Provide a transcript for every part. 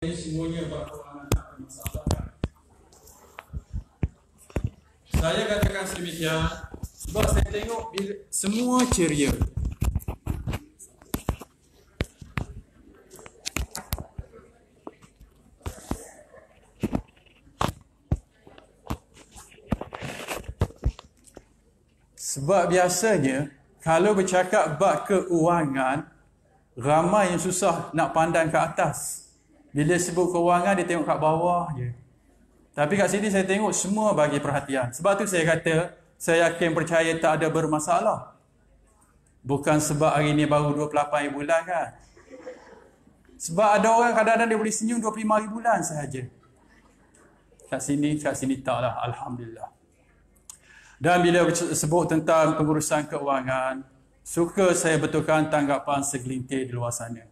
semuanya bahawa anak-anak Saya katakan sedemikian Sebab saya tengok bila Semua ceria Sebab biasanya Kalau bercakap bak keuangan Ramai yang susah nak pandang ke atas bila sebut kewangan dia tengok kat bawah je. Tapi kat sini saya tengok semua bagi perhatian. Sebab tu saya kata saya yakin percaya tak ada bermasalah. Bukan sebab hari ni baru 28 bulan kan. Sebab ada orang kadang-kadang dia boleh senyum 25 bulan sahaja. Kat sini, kat sini taklah. Alhamdulillah. Dan bila sebut tentang pengurusan keuangan, suka saya betulkan tanggapan segelintir di luar sana.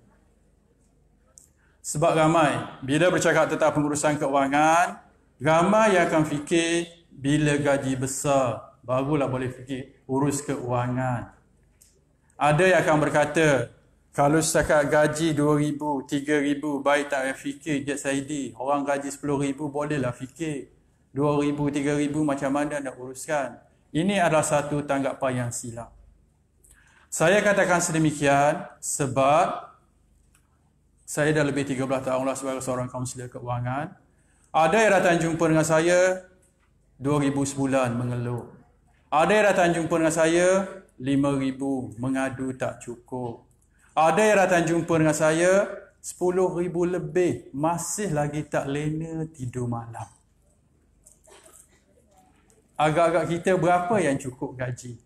Sebab ramai, bila bercakap tentang pengurusan keuangan, ramai yang akan fikir bila gaji besar, barulah boleh fikir urus keuangan. Ada yang akan berkata, kalau setakat gaji RM2,000, RM3,000, baik tak payah fikir, jet saidi, orang gaji RM10,000 bolehlah fikir. RM2,000, RM3,000 macam mana nak uruskan. Ini adalah satu tanggapan yang silap. Saya katakan sedemikian sebab saya dah lebih 13 tahun lah sebagai seorang kaunselor keuangan. Ada yang datang jumpa dengan saya 2000 sebulan mengeluh. Ada yang datang jumpa dengan saya 5000 mengadu tak cukup. Ada yang datang jumpa dengan saya 10000 lebih masih lagi tak lena tidur malam. Agak-agak kita berapa yang cukup gaji?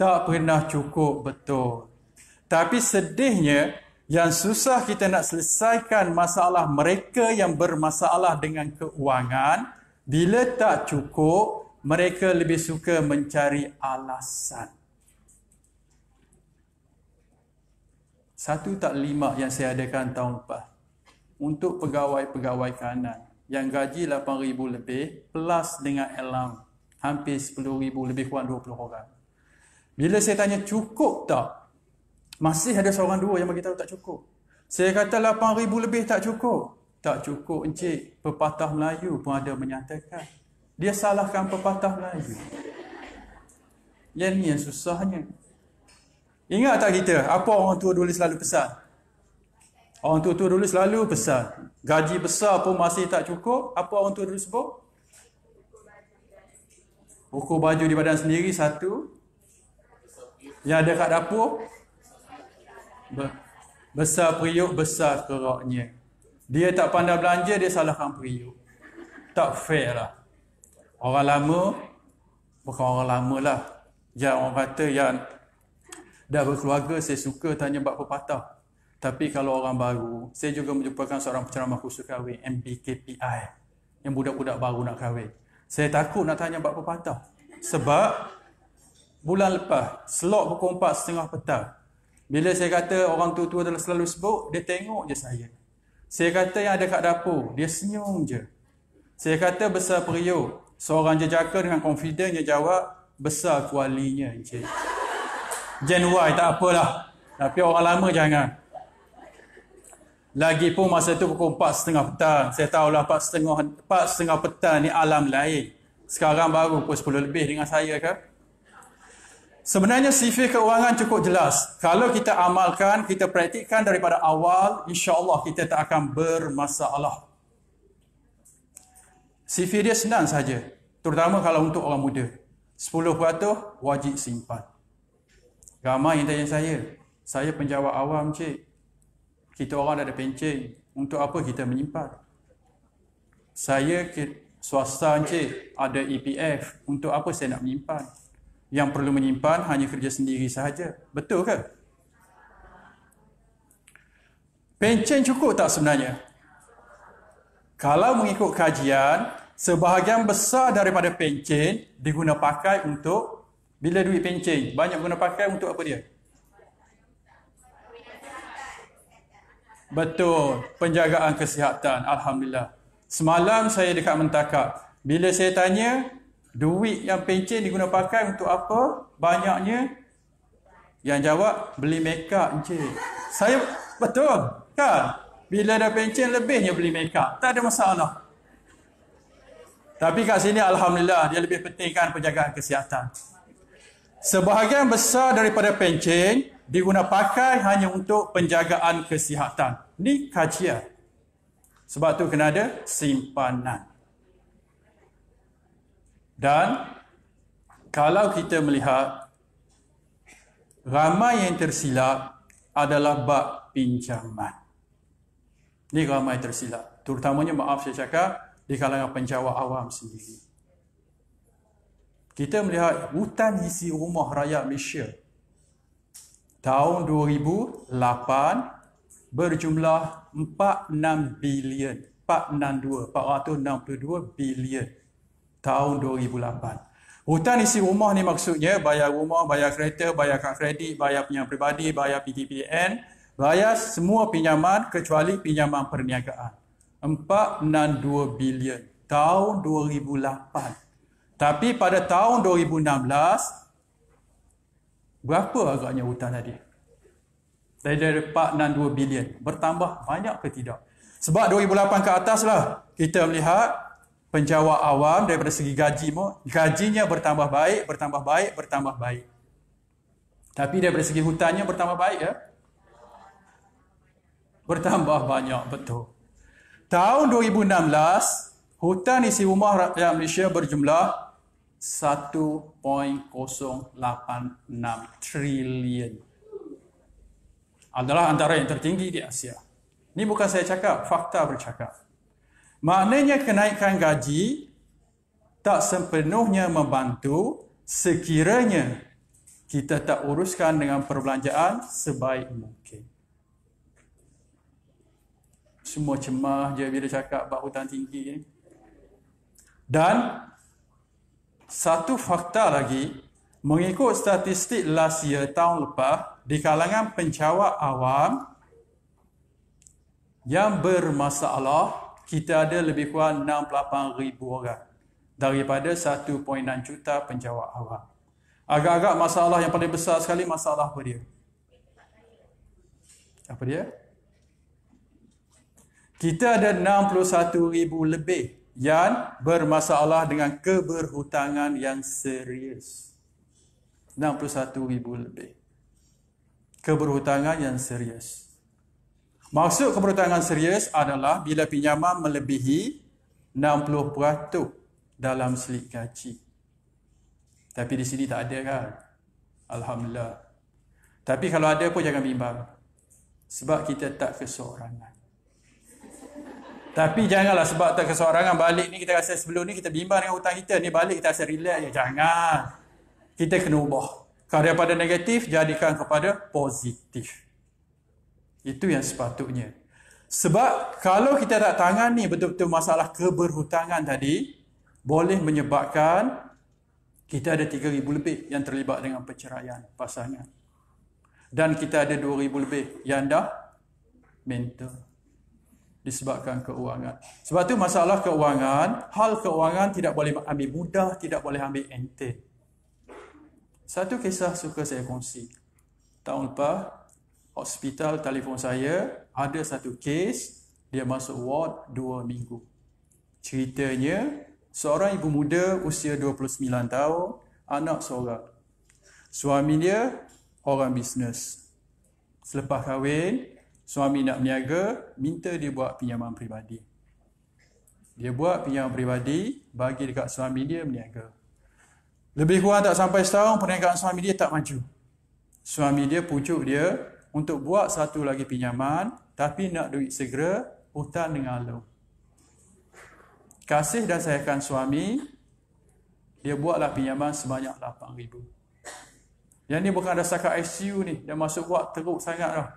Tak pernah cukup betul. Tapi sedihnya yang susah kita nak selesaikan masalah mereka yang bermasalah dengan keuangan, bila tak cukup, mereka lebih suka mencari alasan. Satu tak lima yang saya adakan tahun lepas. Untuk pegawai-pegawai kanan yang gaji RM8,000 lebih plus dengan elam hampir RM10,000 lebih kurang 20 orang. Bila saya tanya cukup tak? Masih ada seorang dua yang beritahu tak cukup. Saya kata ribu lebih tak cukup. Tak cukup Encik, pepatah Melayu pun ada menyatakan. Dia salahkan pepatah Melayu. Yang ni yang susahnya. Ingat tak kita, apa orang tua dulu selalu pesan? Orang tua tua dulu selalu pesan. Gaji besar pun masih tak cukup. Apa orang tua dulu sebut? Ukur baju di badan sendiri satu. Yang ada kat dapur, Besar periuk, besar keraknya. Dia tak pandai belanja, dia salahkan periuk. Tak fair lah. Orang lama, bukan orang lama lah. Yang orang kata yang dah berkeluarga, saya suka tanya bab pepatah. Tapi kalau orang baru, saya juga menjumpakan seorang penceramah khusus kahwin, MBKPI. Yang budak-budak baru nak kahwin. Saya takut nak tanya bab pepatah. Sebab bulan lepas, slot pukul setengah petang, bila saya kata orang tua-tua telah selalu sebut, dia tengok je saya. Saya kata yang ada kat dapur, dia senyum je. Saya kata besar periuk. Seorang jejaka dengan confidence dia jawab, besar kualinya encik. Gen Y tak apalah. Tapi orang lama jangan. Lagipun masa tu pukul 4.30 petang. Saya tahu tahulah 4.30 petang ni alam lain. Sekarang baru pukul 10 lebih dengan saya kan. Sebenarnya sifir keuangan cukup jelas. Kalau kita amalkan, kita praktikkan daripada awal, insya-Allah kita tak akan bermasalah. Sifir dia senang saja, terutama kalau untuk orang muda. 10% wajib simpan. Ramai yang tanya saya, saya penjawab awam, cik. Kita orang ada pencen, untuk apa kita menyimpan? Saya swasta, cik, ada EPF, untuk apa saya nak menyimpan? yang perlu menyimpan hanya kerja sendiri sahaja. Betul ke? Pencen cukup tak sebenarnya? Kalau mengikut kajian, sebahagian besar daripada pencen diguna pakai untuk bila duit pencen, banyak guna pakai untuk apa dia? Betul, penjagaan kesihatan. Alhamdulillah. Semalam saya dekat mentakak. Bila saya tanya, duit yang pencen diguna pakai untuk apa? Banyaknya yang jawab beli make up encik. Saya betul kan? Bila ada pencen lebihnya beli make up. Tak ada masalah. Tapi kat sini Alhamdulillah dia lebih pentingkan penjagaan kesihatan. Sebahagian besar daripada pencen diguna pakai hanya untuk penjagaan kesihatan. Ni kajian. Sebab tu kena ada simpanan. Dan kalau kita melihat ramai yang tersilap adalah bab pinjaman. Ini ramai tersilap. Terutamanya maaf saya cakap di kalangan penjawa awam sendiri. Kita melihat hutan isi rumah raya Malaysia tahun 2008 berjumlah 46 bilion, 462, 462 bilion tahun 2008. hutan isi rumah ni maksudnya bayar rumah, bayar kereta, bayar kad kredit, bayar pinjaman peribadi, bayar PTPN, bayar semua pinjaman kecuali pinjaman perniagaan. 462 bilion tahun 2008. Tapi pada tahun 2016, berapa agaknya hutan tadi? Dari, dari 462 bilion. Bertambah banyak ke tidak? Sebab 2008 ke ataslah kita melihat penjawat awam daripada segi gaji mu, gajinya bertambah baik, bertambah baik, bertambah baik. Tapi daripada segi hutannya bertambah baik ya? Bertambah banyak, betul. Tahun 2016, hutang isi rumah rakyat Malaysia berjumlah 1.086 trilion. Adalah antara yang tertinggi di Asia. Ini bukan saya cakap, fakta bercakap. Maknanya kenaikan gaji tak sepenuhnya membantu sekiranya kita tak uruskan dengan perbelanjaan sebaik mungkin. Semua cemah je bila cakap bahawa hutang tinggi. Dan satu fakta lagi, mengikut statistik last year tahun lepas di kalangan pencawak awam yang bermasalah kita ada lebih kurang ribu orang daripada 1.6 juta penjawab awam. Agak-agak masalah yang paling besar sekali masalah apa dia? Apa dia? Kita ada ribu lebih yang bermasalah dengan keberhutangan yang serius. ribu lebih. Keberhutangan yang serius. Maksud keberhutangan serius adalah bila pinjaman melebihi 60% dalam selik gaji. Tapi di sini tak ada kan? Alhamdulillah. Tapi kalau ada pun jangan bimbang. Sebab kita tak keseorangan. Tapi janganlah sebab tak keseorangan balik ni kita rasa sebelum ni kita bimbang dengan hutang kita. Ni balik kita rasa relax je. Jangan. Kita kena ubah. Kalau daripada negatif, jadikan kepada positif. Itu yang sepatutnya. Sebab kalau kita tak tangani betul-betul masalah keberhutangan tadi, boleh menyebabkan kita ada 3,000 lebih yang terlibat dengan perceraian pasangan. Dan kita ada 2,000 lebih yang dah mental disebabkan keuangan. Sebab tu masalah keuangan, hal keuangan tidak boleh ambil mudah, tidak boleh ambil ente. Satu kisah suka saya kongsi. Tahun lepas, hospital telefon saya ada satu kes dia masuk ward dua minggu. Ceritanya seorang ibu muda usia 29 tahun, anak seorang. Suami dia orang bisnes. Selepas kahwin, suami nak meniaga minta dia buat pinjaman peribadi. Dia buat pinjaman peribadi bagi dekat suami dia meniaga Lebih kurang tak sampai setahun perniagaan suami dia tak maju. Suami dia pujuk dia untuk buat satu lagi pinjaman tapi nak duit segera hutang dengan lo. Kasih dan sayangkan suami dia buatlah pinjaman sebanyak 8000. Yang ni bukan ada sakat ICU ni, dia masuk buat teruk sangat dah.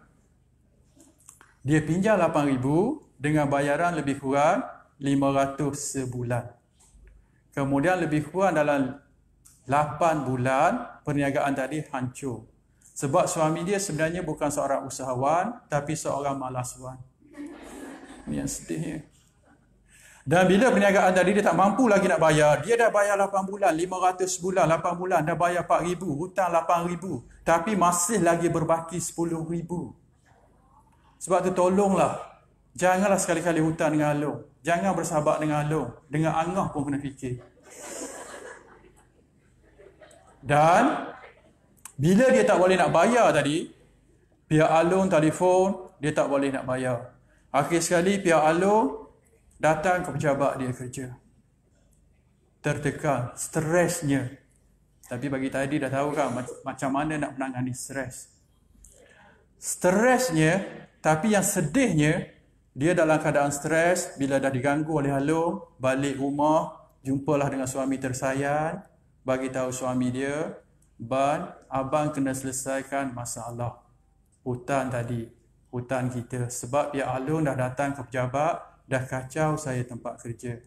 Dia pinjam 8000 dengan bayaran lebih kurang 500 sebulan. Kemudian lebih kurang dalam 8 bulan perniagaan tadi hancur. Sebab suami dia sebenarnya bukan seorang usahawan, tapi seorang malaswan. Ini yang sedihnya. Dan bila perniagaan tadi dia tak mampu lagi nak bayar, dia dah bayar 8 bulan, 500 bulan, 8 bulan, dah bayar 4 ribu, hutang 8 ribu. Tapi masih lagi berbaki 10 ribu. Sebab tu tolonglah. Janganlah sekali-kali hutang dengan Along. Jangan bersahabat dengan Along. Dengan Angah pun kena fikir. Dan bila dia tak boleh nak bayar tadi, pihak alun telefon, dia tak boleh nak bayar. Akhir sekali pihak alun datang ke pejabat dia kerja. Tertekan, stresnya. Tapi bagi tadi dah tahu kan macam mana nak menangani stres. Stresnya, tapi yang sedihnya, dia dalam keadaan stres bila dah diganggu oleh alun, balik rumah, jumpalah dengan suami tersayang, bagi tahu suami dia Ban, abang kena selesaikan masalah hutan tadi, hutan kita. Sebab Pia Alun dah datang ke pejabat, dah kacau saya tempat kerja.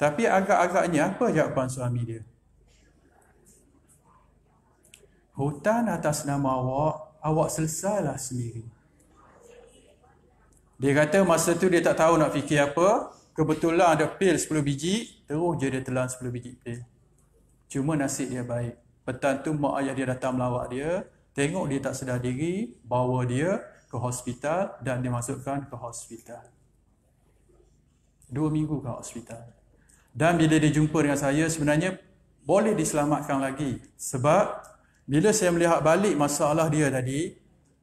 Tapi agak-agaknya apa jawapan suami dia? Hutan atas nama awak, awak selesailah sendiri. Dia kata masa tu dia tak tahu nak fikir apa. Kebetulan ada pil 10 biji, terus je dia telan 10 biji pil. Cuma nasib dia baik. Petang tu mak ayah dia datang melawat dia, tengok dia tak sedar diri, bawa dia ke hospital dan dimasukkan ke hospital. Dua minggu ke hospital. Dan bila dia jumpa dengan saya, sebenarnya boleh diselamatkan lagi. Sebab bila saya melihat balik masalah dia tadi,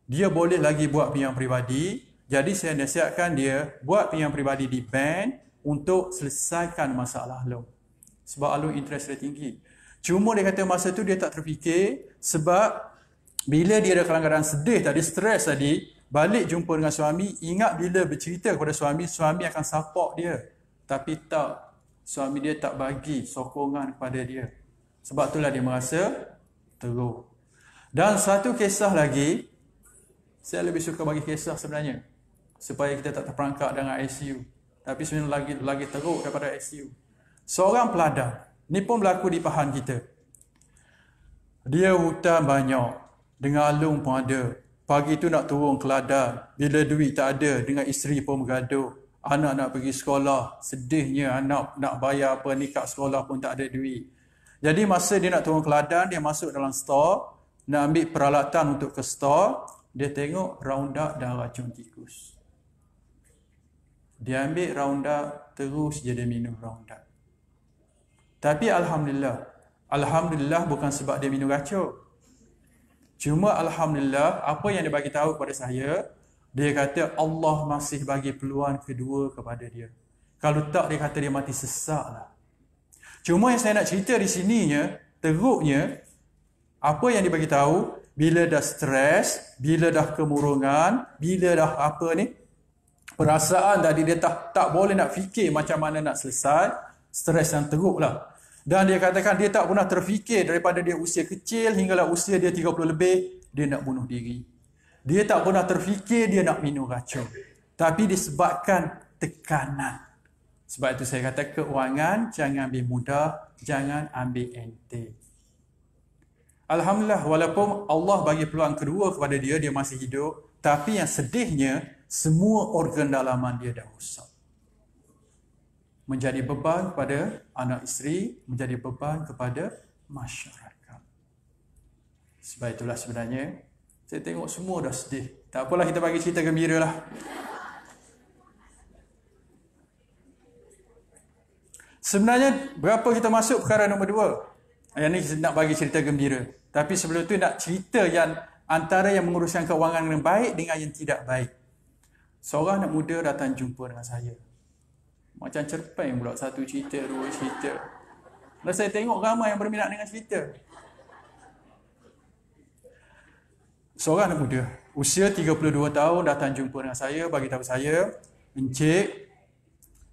dia boleh lagi buat pinjam peribadi. Jadi saya nasihatkan dia buat pinjam peribadi di bank untuk selesaikan masalah lo. Sebab lo interest rate tinggi. Cuma dia kata masa tu dia tak terfikir sebab bila dia ada kadang sedih tadi, stres tadi, balik jumpa dengan suami, ingat bila bercerita kepada suami, suami akan support dia. Tapi tak, suami dia tak bagi sokongan kepada dia. Sebab itulah dia merasa teruk. Dan satu kisah lagi, saya lebih suka bagi kisah sebenarnya. Supaya kita tak terperangkap dengan ICU. Tapi sebenarnya lagi lagi teruk daripada ICU. Seorang peladang, ini pun berlaku di pahan kita. Dia hutang banyak. Dengan alung pun ada. Pagi tu nak turun ke ladang. Bila duit tak ada, dengan isteri pun bergaduh. Anak nak pergi sekolah. Sedihnya anak nak bayar apa ni kat sekolah pun tak ada duit. Jadi masa dia nak turun ke ladang, dia masuk dalam store. Nak ambil peralatan untuk ke store. Dia tengok rounda dan racun tikus. Dia ambil rounda, terus je minum rounda. Tapi Alhamdulillah. Alhamdulillah bukan sebab dia minum racun. Cuma Alhamdulillah, apa yang dia bagi tahu kepada saya, dia kata Allah masih bagi peluang kedua kepada dia. Kalau tak, dia kata dia mati sesak lah. Cuma yang saya nak cerita di sininya, teruknya, apa yang dia bagi tahu, bila dah stres, bila dah kemurungan, bila dah apa ni, perasaan tadi dia tak, tak boleh nak fikir macam mana nak selesai, stres yang teruk lah. Dan dia katakan dia tak pernah terfikir daripada dia usia kecil hinggalah usia dia 30 lebih, dia nak bunuh diri. Dia tak pernah terfikir dia nak minum racun. Tapi disebabkan tekanan. Sebab itu saya kata keuangan jangan ambil mudah, jangan ambil ente. Alhamdulillah walaupun Allah bagi peluang kedua kepada dia, dia masih hidup. Tapi yang sedihnya semua organ dalaman dia dah rosak menjadi beban kepada anak isteri, menjadi beban kepada masyarakat. Sebab itulah sebenarnya, saya tengok semua dah sedih. Tak apalah kita bagi cerita gembira lah. Sebenarnya, berapa kita masuk perkara nombor dua? Yang ni nak bagi cerita gembira. Tapi sebelum tu nak cerita yang antara yang menguruskan keuangan yang baik dengan yang tidak baik. Seorang anak muda datang jumpa dengan saya. Macam cerpen pula satu cerita, dua cerita. Dan saya tengok ramai yang berminat dengan cerita. Seorang anak muda, usia 32 tahun datang jumpa dengan saya, bagi tahu saya, Encik,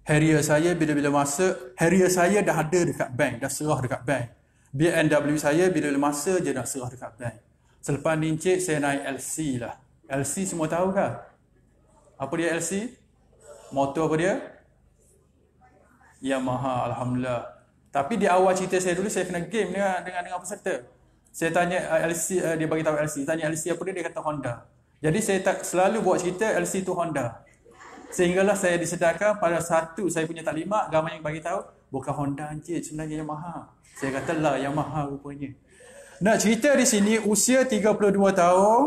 harrier saya bila-bila masa, harrier saya dah ada dekat bank, dah serah dekat bank. BNW saya bila-bila masa je dah serah dekat bank. Selepas ni Encik, saya naik LC lah. LC semua tahu kah? Apa dia LC? Motor apa dia? Yamaha alhamdulillah. Tapi di awal cerita saya dulu saya kena game dengan dengan, dengan peserta. Saya tanya uh, eh, LC uh, eh, dia bagi tahu LC, tanya LC apa dia dia kata Honda. Jadi saya tak selalu buat cerita LC tu Honda. Sehinggalah saya disedarkan pada satu saya punya taklimat gambar yang bagi tahu bukan Honda je sebenarnya Yamaha. Saya kata lah Yamaha rupanya. Nak cerita di sini usia 32 tahun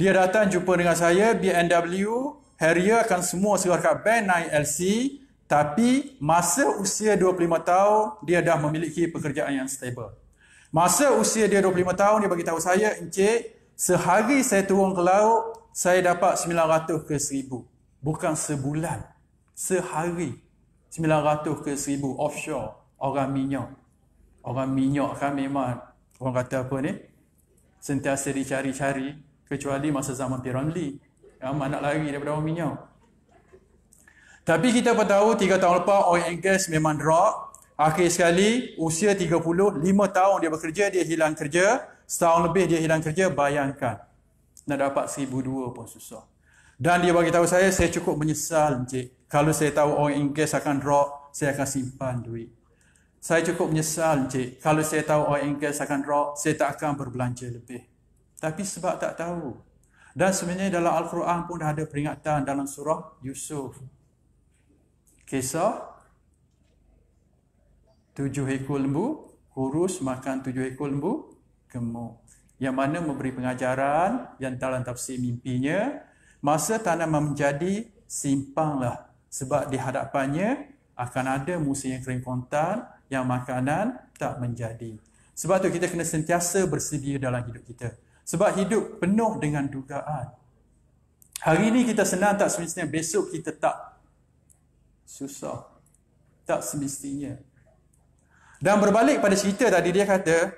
dia datang jumpa dengan saya BMW Harrier akan semua serahkan band naik LC tapi masa usia 25 tahun dia dah memiliki pekerjaan yang stable. Masa usia dia 25 tahun dia bagi tahu saya, "Encik, sehari saya turun ke laut, saya dapat 900 ke 1000." Bukan sebulan, sehari 900 ke 1000 offshore orang minyak. Orang minyak kan memang orang kata apa ni? Sentiasa dicari-cari kecuali masa zaman Piramli. Ya, mana nak lari daripada orang minyak. Tapi kita pun tahu 3 tahun lepas oil and gas memang drop. Akhir sekali usia 35 tahun dia bekerja, dia hilang kerja. Setahun lebih dia hilang kerja, bayangkan. Nak dapat 1,200 pun susah. Dan dia bagi tahu saya, saya cukup menyesal Encik. Kalau saya tahu oil and gas akan drop, saya akan simpan duit. Saya cukup menyesal Encik. Kalau saya tahu oil and gas akan drop, saya tak akan berbelanja lebih. Tapi sebab tak tahu. Dan sebenarnya dalam Al-Quran pun dah ada peringatan dalam surah Yusuf kisah tujuh ekor lembu kurus makan tujuh ekor lembu gemuk yang mana memberi pengajaran yang dalam tafsir mimpinya masa tanam menjadi simpang lah. sebab di hadapannya akan ada musim yang kering kontan yang makanan tak menjadi sebab tu kita kena sentiasa bersedia dalam hidup kita sebab hidup penuh dengan dugaan hari ini kita senang tak semestinya besok kita tak susah tak semestinya dan berbalik pada cerita tadi dia kata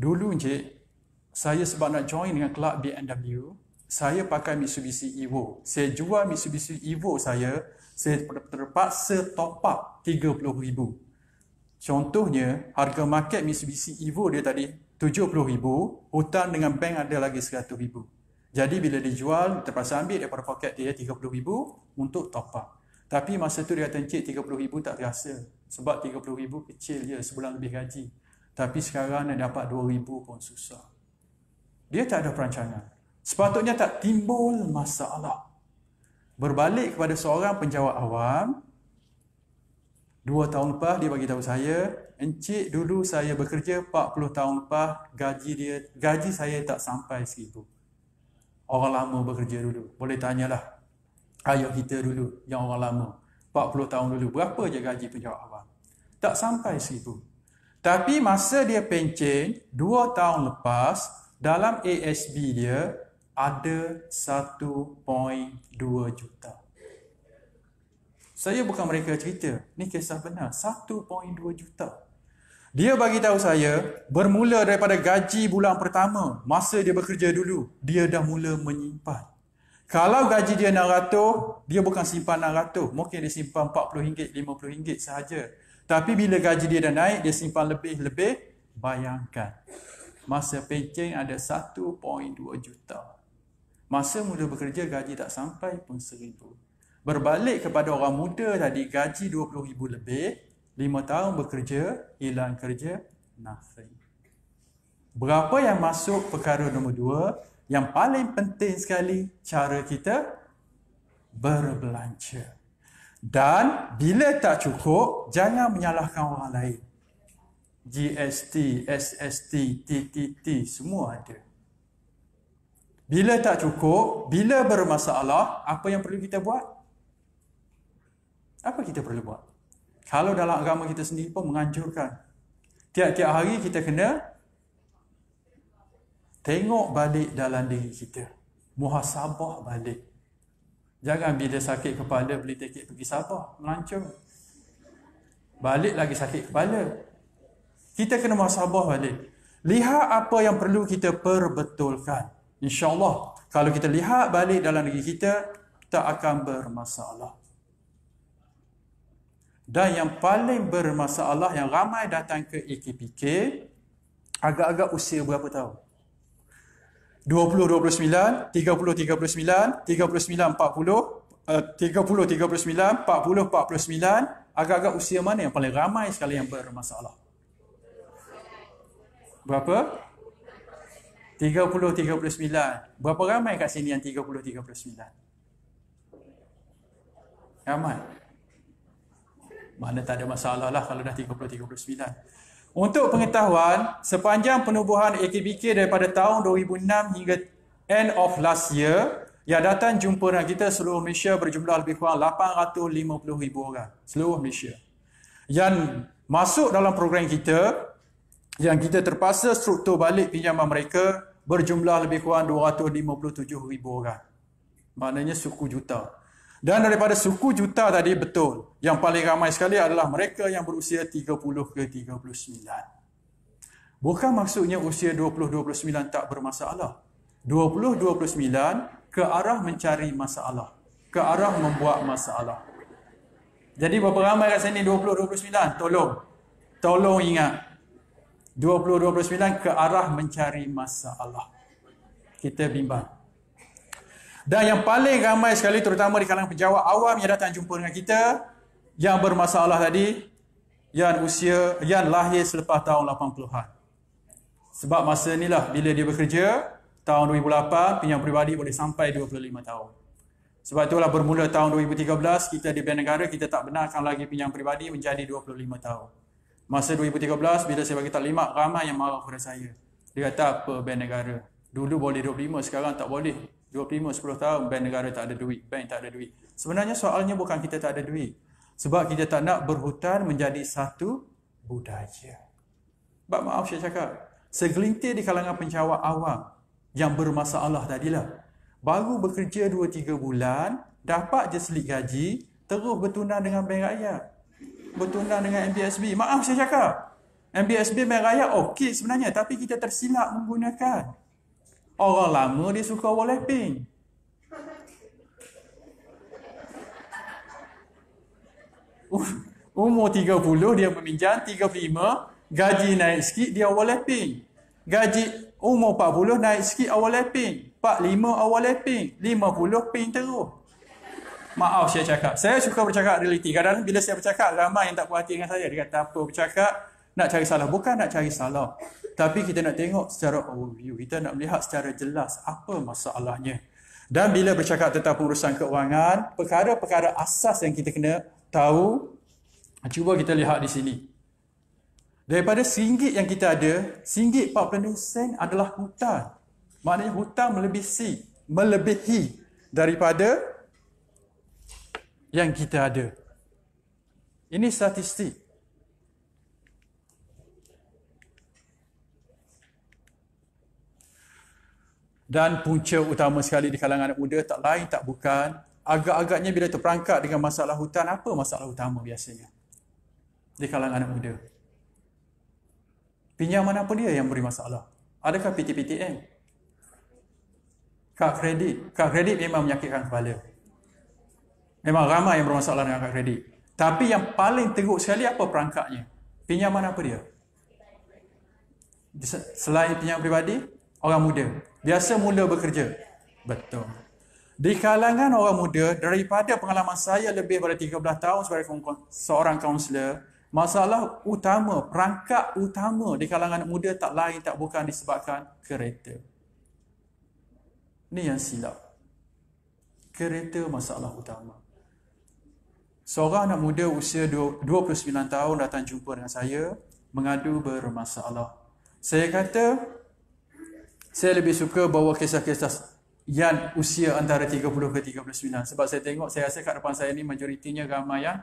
dulu encik saya sebab nak join dengan kelab BMW saya pakai Mitsubishi Evo saya jual Mitsubishi Evo saya saya terpaksa top up 30000 contohnya harga market Mitsubishi Evo dia tadi 70000 hutang dengan bank ada lagi 100000 jadi bila dijual terpaksa ambil daripada poket dia 30000 untuk top up. Tapi masa tu dia kata encik 30 ribu tak terasa. Sebab 30 ribu kecil je sebulan lebih gaji. Tapi sekarang dia dapat 2 ribu pun susah. Dia tak ada perancangan. Sepatutnya tak timbul masalah. Berbalik kepada seorang penjawab awam. Dua tahun lepas dia bagi tahu saya. Encik dulu saya bekerja 40 tahun lepas gaji dia gaji saya tak sampai 1000. Orang lama bekerja dulu. Boleh tanyalah ayah kita dulu yang orang lama 40 tahun dulu berapa je gaji pejabat awam tak sampai seribu tapi masa dia pencen 2 tahun lepas dalam ASB dia ada 1.2 juta saya bukan mereka cerita ni kisah benar 1.2 juta dia bagi tahu saya bermula daripada gaji bulan pertama masa dia bekerja dulu dia dah mula menyimpan kalau gaji dia nak 600, dia bukan simpan 600. Mungkin dia simpan 40 ringgit, 50 ringgit sahaja. Tapi bila gaji dia dah naik, dia simpan lebih-lebih. Bayangkan. Masa pencing ada 1.2 juta. Masa muda bekerja, gaji tak sampai pun 1,000. Berbalik kepada orang muda tadi, gaji 20,000 lebih. 5 tahun bekerja, hilang kerja, nothing. Berapa yang masuk perkara nombor 2? Yang paling penting sekali cara kita berbelanja. Dan bila tak cukup, jangan menyalahkan orang lain. GST, SST, TTT, semua ada. Bila tak cukup, bila bermasalah, apa yang perlu kita buat? Apa kita perlu buat? Kalau dalam agama kita sendiri pun menganjurkan. Tiap-tiap hari kita kena Tengok balik dalam diri kita. Muhasabah balik. Jangan bila sakit kepala beli tiket pergi Sabah. Melancong. Balik lagi sakit kepala. Kita kena muhasabah balik. Lihat apa yang perlu kita perbetulkan. InsyaAllah. Kalau kita lihat balik dalam diri kita, tak akan bermasalah. Dan yang paling bermasalah yang ramai datang ke IKPK, agak-agak usia berapa tahun? agak-agak usia mana yang paling ramai sekali yang bermasalah? Berapa? 30-39. Berapa ramai kat sini yang 30-39? Ramai? Mana tak ada masalah lah kalau dah 30-39. Untuk pengetahuan, sepanjang penubuhan AKBK daripada tahun 2006 hingga end of last year, yang datang jumpa dengan kita seluruh Malaysia berjumlah lebih kurang 850,000, orang. Seluruh Malaysia. Yang masuk dalam program kita, yang kita terpaksa struktur balik pinjaman mereka berjumlah lebih kurang 257,000, ribu orang. Maknanya suku juta. Dan daripada suku juta tadi betul, yang paling ramai sekali adalah mereka yang berusia 30 ke 39. Bukan maksudnya usia 20-29 tak bermasalah. 20-29 ke arah mencari masalah. Ke arah membuat masalah. Jadi berapa ramai kat sini 20-29? Tolong. Tolong ingat. 20-29 ke arah mencari masalah. Kita bimbang. Dan yang paling ramai sekali terutama di kalangan penjawab, awam yang datang jumpa dengan kita yang bermasalah tadi yang usia yang lahir selepas tahun 80-an. Sebab masa inilah bila dia bekerja tahun 2008 pinjam peribadi boleh sampai 25 tahun. Sebab itulah bermula tahun 2013 kita di Bank Negara kita tak benarkan lagi pinjam peribadi menjadi 25 tahun. Masa 2013 bila saya bagi taklimat ramai yang marah kepada saya. Dia kata apa Bank Negara? Dulu boleh 25 sekarang tak boleh. 25, 10 tahun bank negara tak ada duit, bank tak ada duit. Sebenarnya soalnya bukan kita tak ada duit. Sebab kita tak nak berhutan menjadi satu budaya. Bak maaf saya cakap, segelintir di kalangan pencawak awam yang bermasalah tadilah. Baru bekerja 2-3 bulan, dapat je selit gaji, terus bertunang dengan bank raya. Bertunang dengan MBSB. Maaf saya cakap. MBSB bank raya okey sebenarnya. Tapi kita tersilap menggunakan. Orang lama dia suka overlapping. Umur 30 dia peminjam 35 gaji naik sikit dia awal leping Gaji umur 40 naik sikit overlapping. 45 overlapping. 50 ping terus. Maaf saya cakap. Saya suka bercakap realiti. Kadang, kadang bila saya bercakap ramai yang tak puas hati dengan saya. Dia kata apa bercakap nak cari salah. Bukan nak cari salah. Tapi kita nak tengok secara overview. Kita nak melihat secara jelas apa masalahnya. Dan bila bercakap tentang urusan keuangan, perkara-perkara asas yang kita kena tahu, cuba kita lihat di sini. Daripada RM1 yang kita ada, RM1.40 adalah hutang. Maknanya hutang melebihi, melebihi daripada yang kita ada. Ini statistik. dan punca utama sekali di kalangan anak muda tak lain tak bukan agak-agaknya bila terperangkap dengan masalah hutan apa masalah utama biasanya di kalangan anak muda pinjaman apa dia yang beri masalah adakah PTPTN kak kredit kak kredit memang menyakitkan kepala memang ramai yang bermasalah dengan kak kredit tapi yang paling teruk sekali apa perangkatnya? pinjaman apa dia selain pinjaman peribadi orang muda biasa mula bekerja betul di kalangan orang muda daripada pengalaman saya lebih daripada 13 tahun sebagai seorang kaunselor masalah utama perangkap utama di kalangan muda tak lain tak bukan disebabkan kereta ni yang silap kereta masalah utama seorang anak muda usia 29 tahun datang jumpa dengan saya mengadu bermasalah saya kata saya lebih suka bawa kisah-kisah yang usia antara 30 ke 39 sebab saya tengok saya rasa kat depan saya ni majoritinya ramai yang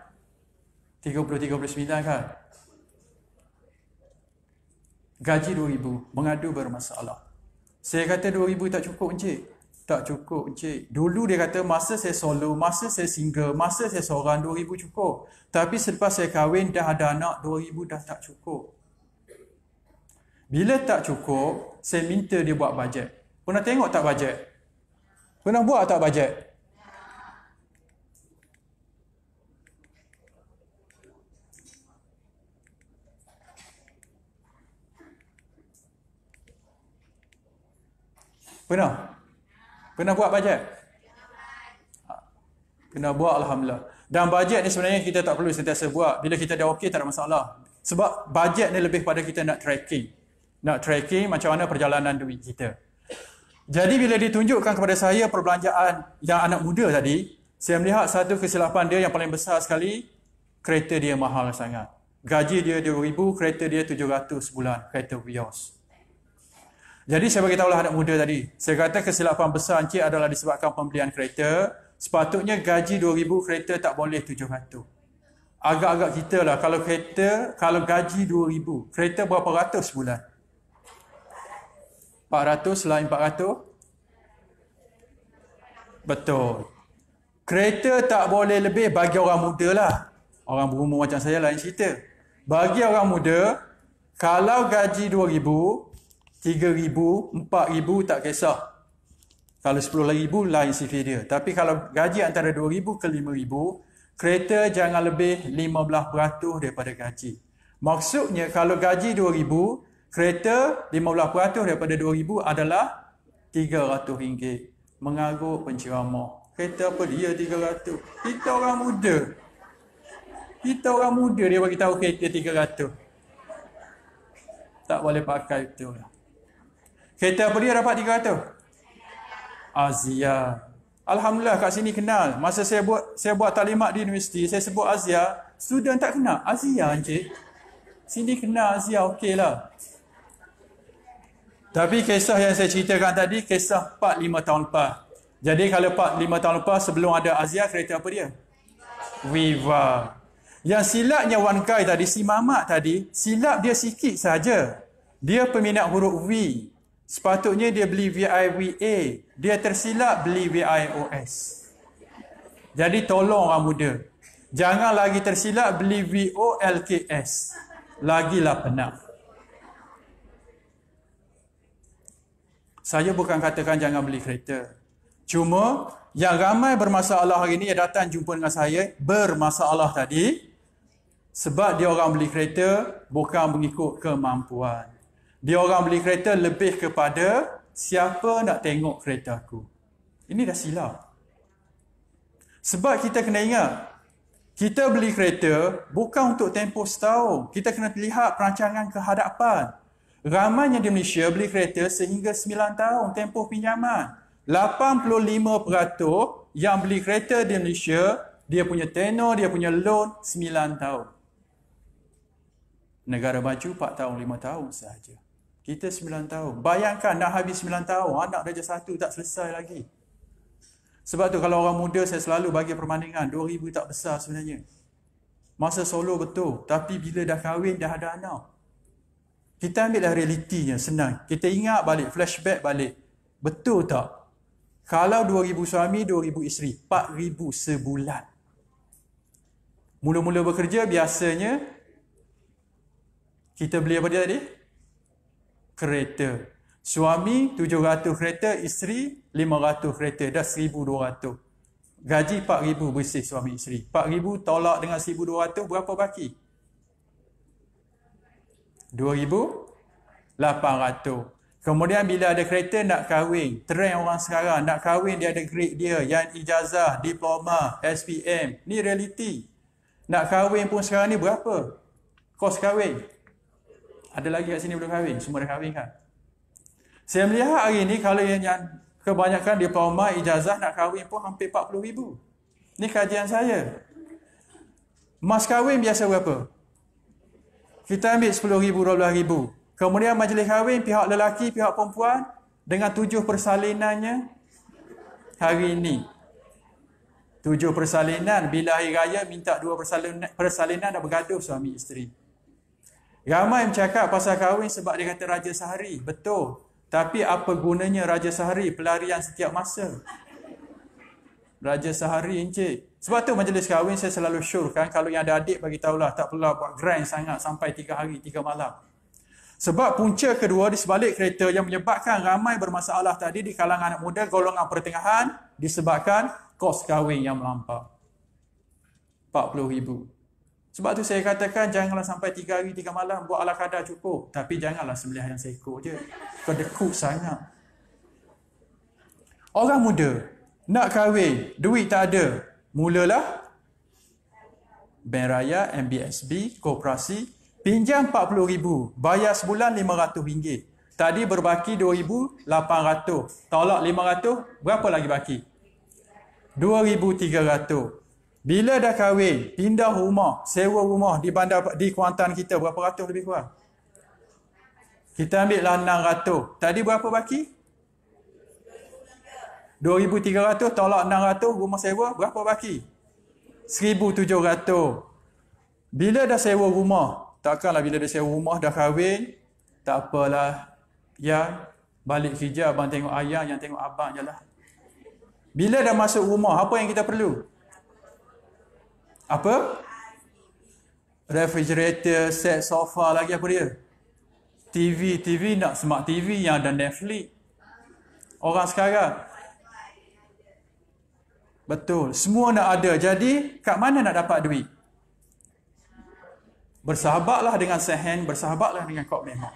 30 39 kan gaji 2000 mengadu bermasalah saya kata 2000 tak cukup encik tak cukup encik dulu dia kata masa saya solo masa saya single masa saya seorang 2000 cukup tapi selepas saya kahwin dah ada anak 2000 dah tak cukup bila tak cukup, saya minta dia buat bajet. Pernah tengok tak bajet? Pernah buat tak bajet? Pernah? Pernah buat bajet? Pernah buat Alhamdulillah. Dan bajet ni sebenarnya kita tak perlu sentiasa buat. Bila kita dah okey tak ada masalah. Sebab bajet ni lebih pada kita nak tracking nak tracking macam mana perjalanan duit kita. Jadi bila ditunjukkan kepada saya perbelanjaan yang anak muda tadi, saya melihat satu kesilapan dia yang paling besar sekali, kereta dia mahal sangat. Gaji dia RM2,000, kereta dia RM700 sebulan, kereta Vios. Jadi saya beritahu lah anak muda tadi, saya kata kesilapan besar Encik adalah disebabkan pembelian kereta, sepatutnya gaji RM2,000 kereta tak boleh RM700. Agak-agak kita lah, kalau kereta, kalau gaji RM2,000, kereta berapa ratus sebulan? 400 lah 400 betul kereta tak boleh lebih bagi orang muda lah orang berumur macam saya lain cerita bagi orang muda kalau gaji 2000 3000 4000 tak kisah kalau 10000 lain CV dia tapi kalau gaji antara 2000 ke 5000 kereta jangan lebih 15% daripada gaji maksudnya kalau gaji 2000 kereta 15% daripada 2000 adalah 300 ringgit mengaruk penceramah kereta apa dia 300 kita orang muda kita orang muda dia bagi tahu kereta 300 tak boleh pakai itu lah kereta apa dia dapat 300 Azia Alhamdulillah kat sini kenal masa saya buat saya buat taklimat di universiti saya sebut Azia student tak kenal Azia encik sini kenal Azia okeylah lah tapi kisah yang saya ceritakan tadi, kisah 4-5 tahun lepas. Jadi kalau 4-5 tahun lepas, sebelum ada Azia, kereta apa dia? Viva. Yang silapnya Wan Kai tadi, si Mamat tadi, silap dia sikit saja. Dia peminat huruf V. Sepatutnya dia beli VIVA. Dia tersilap beli VIOS. Jadi tolong orang muda. Jangan lagi tersilap beli VOLKS. Lagilah penat. Saya bukan katakan jangan beli kereta. Cuma yang ramai bermasalah hari ini yang datang jumpa dengan saya bermasalah tadi sebab dia orang beli kereta bukan mengikut kemampuan. Dia orang beli kereta lebih kepada siapa nak tengok kereta aku. Ini dah silap. Sebab kita kena ingat kita beli kereta bukan untuk tempoh setahun. Kita kena lihat perancangan ke hadapan. Ramainya di Malaysia beli kereta sehingga 9 tahun tempoh pinjaman. 85% yang beli kereta di Malaysia, dia punya tenor, dia punya loan 9 tahun. Negara maju 4 tahun, 5 tahun sahaja. Kita 9 tahun. Bayangkan dah habis 9 tahun, anak raja satu tak selesai lagi. Sebab tu kalau orang muda saya selalu bagi perbandingan, 2,000 tak besar sebenarnya. Masa solo betul, tapi bila dah kahwin dah ada anak. Kita ambillah realitinya senang. Kita ingat balik, flashback balik. Betul tak? Kalau 2,000 suami, 2,000 isteri. 4,000 sebulan. Mula-mula bekerja biasanya kita beli apa dia tadi? Kereta. Suami 700 kereta, isteri 500 kereta. Dah 1,200. Gaji 4,000 bersih suami isteri. 4,000 tolak dengan 1,200 berapa baki? 2,800. Kemudian bila ada kereta nak kahwin, trend orang sekarang nak kahwin dia ada grade dia, yang ijazah, diploma, SPM. Ni realiti. Nak kahwin pun sekarang ni berapa? Kos kahwin. Ada lagi kat sini belum kahwin? Semua dah kahwin kan? Saya melihat hari ni kalau yang, yang kebanyakan diploma, ijazah nak kahwin pun hampir 40,000. Ni kajian saya. Mas kahwin biasa berapa? kita ambil RM10,000, RM12,000. Kemudian majlis kahwin pihak lelaki, pihak perempuan dengan tujuh persalinannya hari ini. Tujuh persalinan. Bila hari raya minta dua persalinan, persalinan dah bergaduh suami isteri. Ramai yang cakap pasal kahwin sebab dia kata Raja Sehari. Betul. Tapi apa gunanya Raja Sehari? Pelarian setiap masa. Raja Sehari Encik. Sebab tu majlis kahwin saya selalu syurkan kalau yang ada adik bagi tahulah tak perlu buat grind sangat sampai 3 hari 3 malam. Sebab punca kedua di sebalik kereta yang menyebabkan ramai bermasalah tadi di kalangan anak muda golongan pertengahan disebabkan kos kahwin yang melampau. 40,000. Sebab tu saya katakan janganlah sampai 3 hari 3 malam buat ala kadar cukup tapi janganlah sembelih yang seekor je. Kedekut sangat. Orang muda nak kahwin, duit tak ada, mulalah bank raya, MBSB, koperasi, pinjam RM40,000, bayar sebulan RM500. Tadi berbaki RM2,800, tolak RM500, berapa lagi baki? RM2,300. Bila dah kahwin, pindah rumah, sewa rumah di bandar di Kuantan kita, berapa ratus lebih kurang? Kita ambil lah RM600. Tadi berapa baki? 2300 tolak 600 rumah sewa berapa baki? 1700. Bila dah sewa rumah, takkanlah bila dah sewa rumah dah kahwin, tak apalah. Ya, balik kerja abang tengok ayah yang tengok abang jelah. Bila dah masuk rumah, apa yang kita perlu? Apa? Refrigerator, set sofa lagi apa dia? TV, TV nak smart TV yang ada Netflix. Orang sekarang Betul. Semua nak ada. Jadi, kat mana nak dapat duit? Bersahabatlah dengan sehen, bersahabatlah dengan kok memang.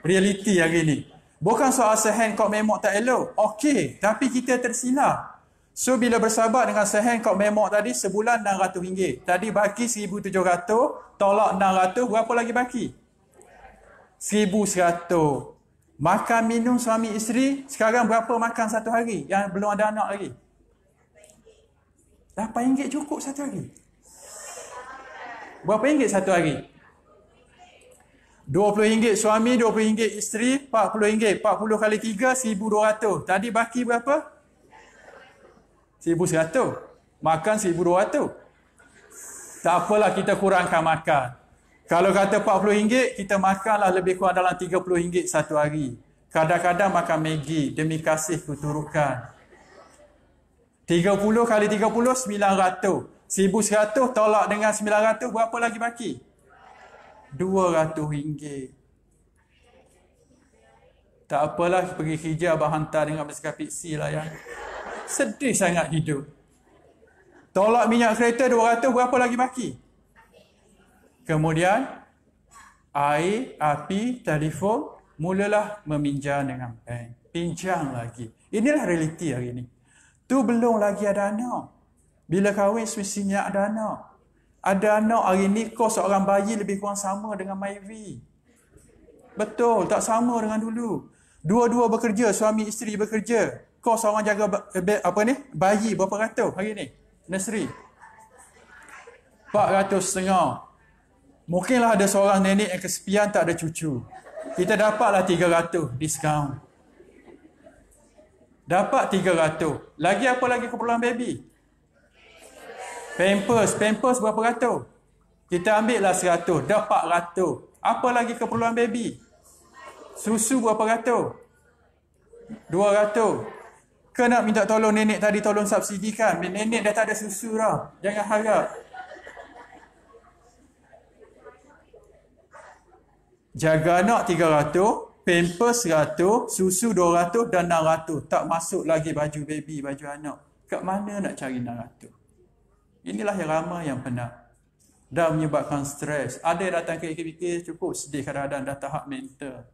Realiti yang ini. Bukan soal sehen kok memok tak elok. Okey, tapi kita tersilap. So bila bersahabat dengan sehen kok memok tadi sebulan RM600. Tadi baki RM1,700, tolak RM600, berapa lagi baki? RM1,100. Makan minum suami isteri, sekarang berapa makan satu hari? Yang belum ada anak lagi. RM8 cukup satu hari. Berapa ringgit satu hari? RM20 suami, RM20 isteri, RM40. 40 kali 3, RM1,200. Tadi baki berapa? RM1,100. Makan RM1,200. Tak apalah kita kurangkan makan. Kalau kata RM40, kita makanlah lebih kurang dalam RM30 satu hari. Kadang-kadang makan Maggi demi kasih kuturukan. 30 kali 30, 900. 1100 tolak dengan 900, berapa lagi baki? 200 ringgit. Tak apalah pergi kerja abang hantar dengan basikal fiksi lah ya. Sedih sangat hidup. Tolak minyak kereta 200 berapa lagi baki? Kemudian air, api, telefon mulalah meminjam dengan bank. Pinjam lagi. Inilah realiti hari ini. Tu belum lagi ada anak. Bila kahwin, semestinya ada anak. Ada anak hari ni kau seorang bayi lebih kurang sama dengan Maivi. Betul, tak sama dengan dulu. Dua-dua bekerja, suami isteri bekerja. Kau seorang jaga eh, apa ni? Bayi berapa ratus hari ni? Nursery. 400 setengah. Mungkinlah ada seorang nenek yang kesepian tak ada cucu. Kita dapatlah 300 diskaun. Dapat tiga 300. Lagi apa lagi keperluan baby? Pampers. Pampers berapa ratus? Kita ambil lah 100. Dapat ratus. Apa lagi keperluan baby? Susu berapa ratus? 200. Kena minta tolong nenek tadi tolong subsidikan. Nenek dah tak ada susu dah. Jangan harap. Jaga anak tiga 300. Pamper 100, susu 200 dan 600. Tak masuk lagi baju baby, baju anak. Kat mana nak cari 600? Inilah yang ramai yang pernah. Dah menyebabkan stres. Ada yang datang ke AKPK cukup sedih kadang-kadang dah tahap mental.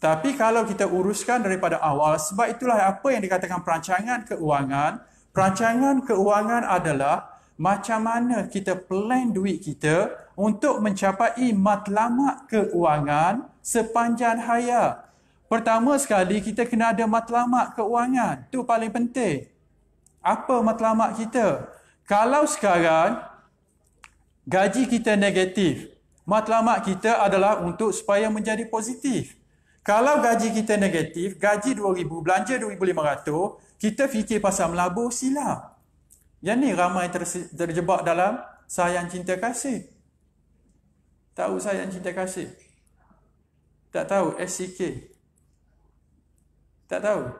Tapi kalau kita uruskan daripada awal, sebab itulah apa yang dikatakan perancangan keuangan. Perancangan keuangan adalah macam mana kita plan duit kita untuk mencapai matlamat keuangan sepanjang hayat. Pertama sekali kita kena ada matlamat keuangan. Itu paling penting. Apa matlamat kita? Kalau sekarang gaji kita negatif, matlamat kita adalah untuk supaya menjadi positif. Kalau gaji kita negatif, gaji 2000, belanja 2500, kita fikir pasal melabur silap. Yang ni ramai terjebak dalam sayang cinta kasih. Tahu sayang cinta kasih? Tak tahu SCK. Tak tahu.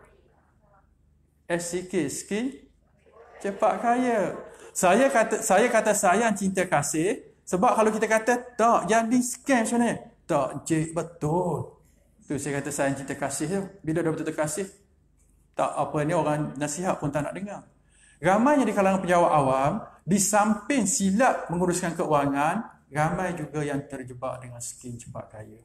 SCK skill cepat kaya. Saya kata saya kata sayang cinta kasih sebab kalau kita kata tak jadi scam macam ni. Tak je betul. Tu saya kata sayang cinta kasih tu. Bila dah betul-betul kasih tak apa ni orang nasihat pun tak nak dengar. Ramai yang di kalangan pejabat awam di samping silap menguruskan keuangan, ramai juga yang terjebak dengan skim cepat kaya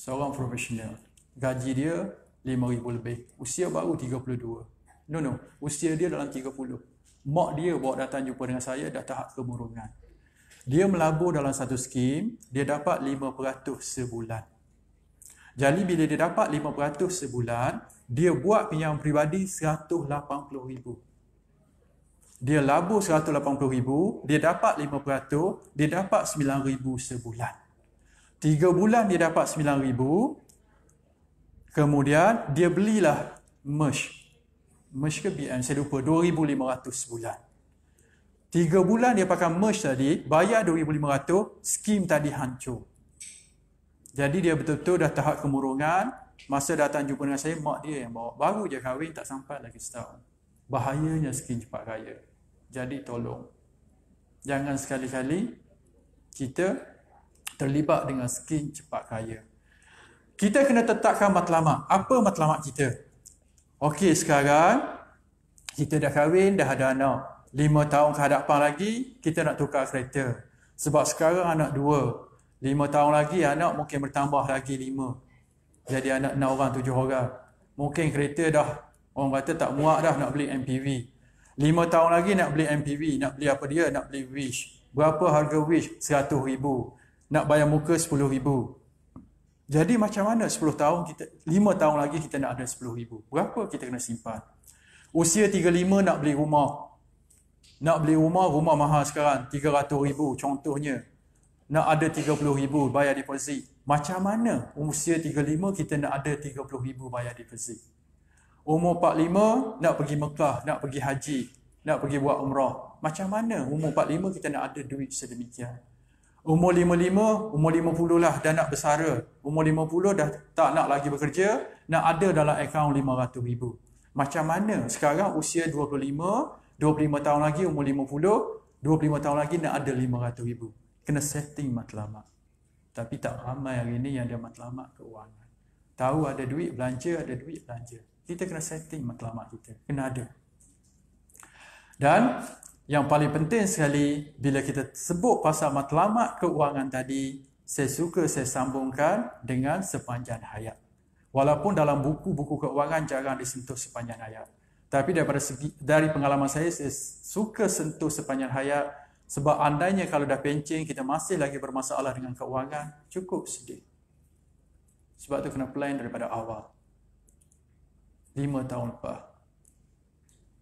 seorang profesional. Gaji dia 5000 lebih. Usia baru 32. No no, usia dia dalam 30. Mak dia bawa datang jumpa dengan saya dah tahap kemurungan. Dia melabur dalam satu skim, dia dapat 5% sebulan. Jadi bila dia dapat 5% sebulan, dia buat pinjam peribadi 180,000. Dia labur 180,000, dia dapat 5%, dia dapat 9,000 sebulan. Tiga bulan dia dapat sembilan ribu. Kemudian dia belilah merch. Merch ke BM? Saya lupa. Dua ribu lima ratus sebulan. Tiga bulan dia pakai merch tadi, bayar dua ribu lima ratus, skim tadi hancur. Jadi dia betul-betul dah tahap kemurungan, masa datang jumpa dengan saya, mak dia yang bawa. Baru je kahwin, tak sampai lagi setahun. Bahayanya skim cepat kaya. Jadi tolong. Jangan sekali-kali kita terlibat dengan skim cepat kaya. Kita kena tetapkan matlamat. Apa matlamat kita? Okey, sekarang kita dah kahwin, dah ada anak. Lima tahun ke hadapan lagi, kita nak tukar kereta. Sebab sekarang anak dua. Lima tahun lagi, anak mungkin bertambah lagi lima. Jadi anak enam orang, tujuh orang. Mungkin kereta dah, orang kata tak muak dah nak beli MPV. Lima tahun lagi nak beli MPV, nak beli apa dia, nak beli Wish. Berapa harga Wish? Seratus ribu nak bayar muka sepuluh ribu. Jadi macam mana sepuluh tahun, kita lima tahun lagi kita nak ada sepuluh ribu. Berapa kita kena simpan? Usia tiga lima nak beli rumah. Nak beli rumah, rumah mahal sekarang. tiga ratus ribu contohnya. Nak ada tiga puluh ribu bayar deposit. Macam mana usia tiga lima kita nak ada tiga puluh ribu bayar deposit? Umur lima nak pergi Mekah, nak pergi haji, nak pergi buat umrah. Macam mana umur lima kita nak ada duit sedemikian? Umur lima umur 50 lah dah nak bersara. Umur lima puluh dah tak nak lagi bekerja, nak ada dalam akaun ratus ribu. Macam mana sekarang usia dua dua puluh lima, puluh lima tahun lagi umur lima puluh, dua puluh lima tahun lagi nak ada lima ratus ribu. Kena setting matlamat. Tapi tak ramai hari ini yang ada matlamat keuangan. Tahu ada duit belanja, ada duit belanja. Kita kena setting matlamat kita. Kena ada. Dan yang paling penting sekali bila kita sebut pasal matlamat keuangan tadi, saya suka saya sambungkan dengan sepanjang hayat. Walaupun dalam buku-buku keuangan jarang disentuh sepanjang hayat. Tapi daripada segi, dari pengalaman saya, saya suka sentuh sepanjang hayat sebab andainya kalau dah pencing, kita masih lagi bermasalah dengan keuangan, cukup sedih. Sebab tu kena plan daripada awal. Lima tahun lepas.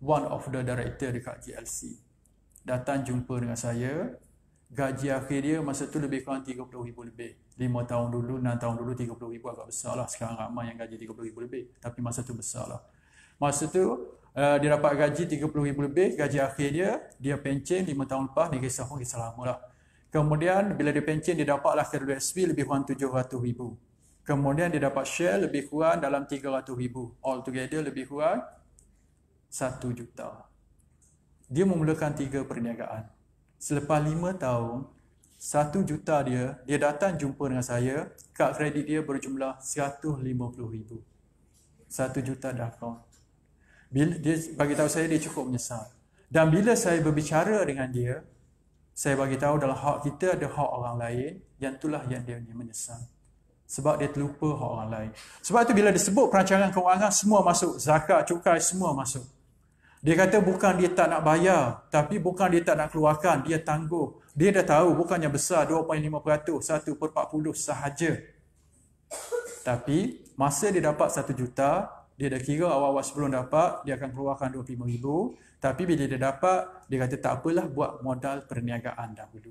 One of the director dekat GLC datang jumpa dengan saya. Gaji akhir dia masa tu lebih kurang 30 ribu lebih. 5 tahun dulu, 6 tahun dulu 30 ribu agak besar lah. Sekarang ramai yang gaji 30 ribu lebih. Tapi masa tu besar lah. Masa tu uh, dia dapat gaji 30 ribu lebih. Gaji akhir dia, dia pencen 5 tahun lepas. ni kisah pun kisah lama lah. Kemudian bila dia pencen, dia dapat lah KWSV lebih kurang rm ribu Kemudian dia dapat share lebih kurang dalam RM300,000. All together lebih kurang 1 juta dia memulakan tiga perniagaan. Selepas lima tahun, satu juta dia, dia datang jumpa dengan saya, kad kredit dia berjumlah RM150,000. Satu juta dah kau. Bila dia bagi tahu saya dia cukup menyesal. Dan bila saya berbicara dengan dia, saya bagi tahu dalam hak kita ada hak orang lain, yang itulah yang dia, dia menyesal. Sebab dia terlupa hak orang lain. Sebab itu bila disebut perancangan kewangan, semua masuk. Zakat, cukai, semua masuk. Dia kata bukan dia tak nak bayar, tapi bukan dia tak nak keluarkan, dia tangguh. Dia dah tahu bukannya besar 2.5%, 1.40 sahaja. Tapi masa dia dapat 1 juta, dia dah kira awal-awal sebelum dapat, dia akan keluarkan 25 ribu. Tapi bila dia dapat, dia kata tak apalah buat modal perniagaan dahulu.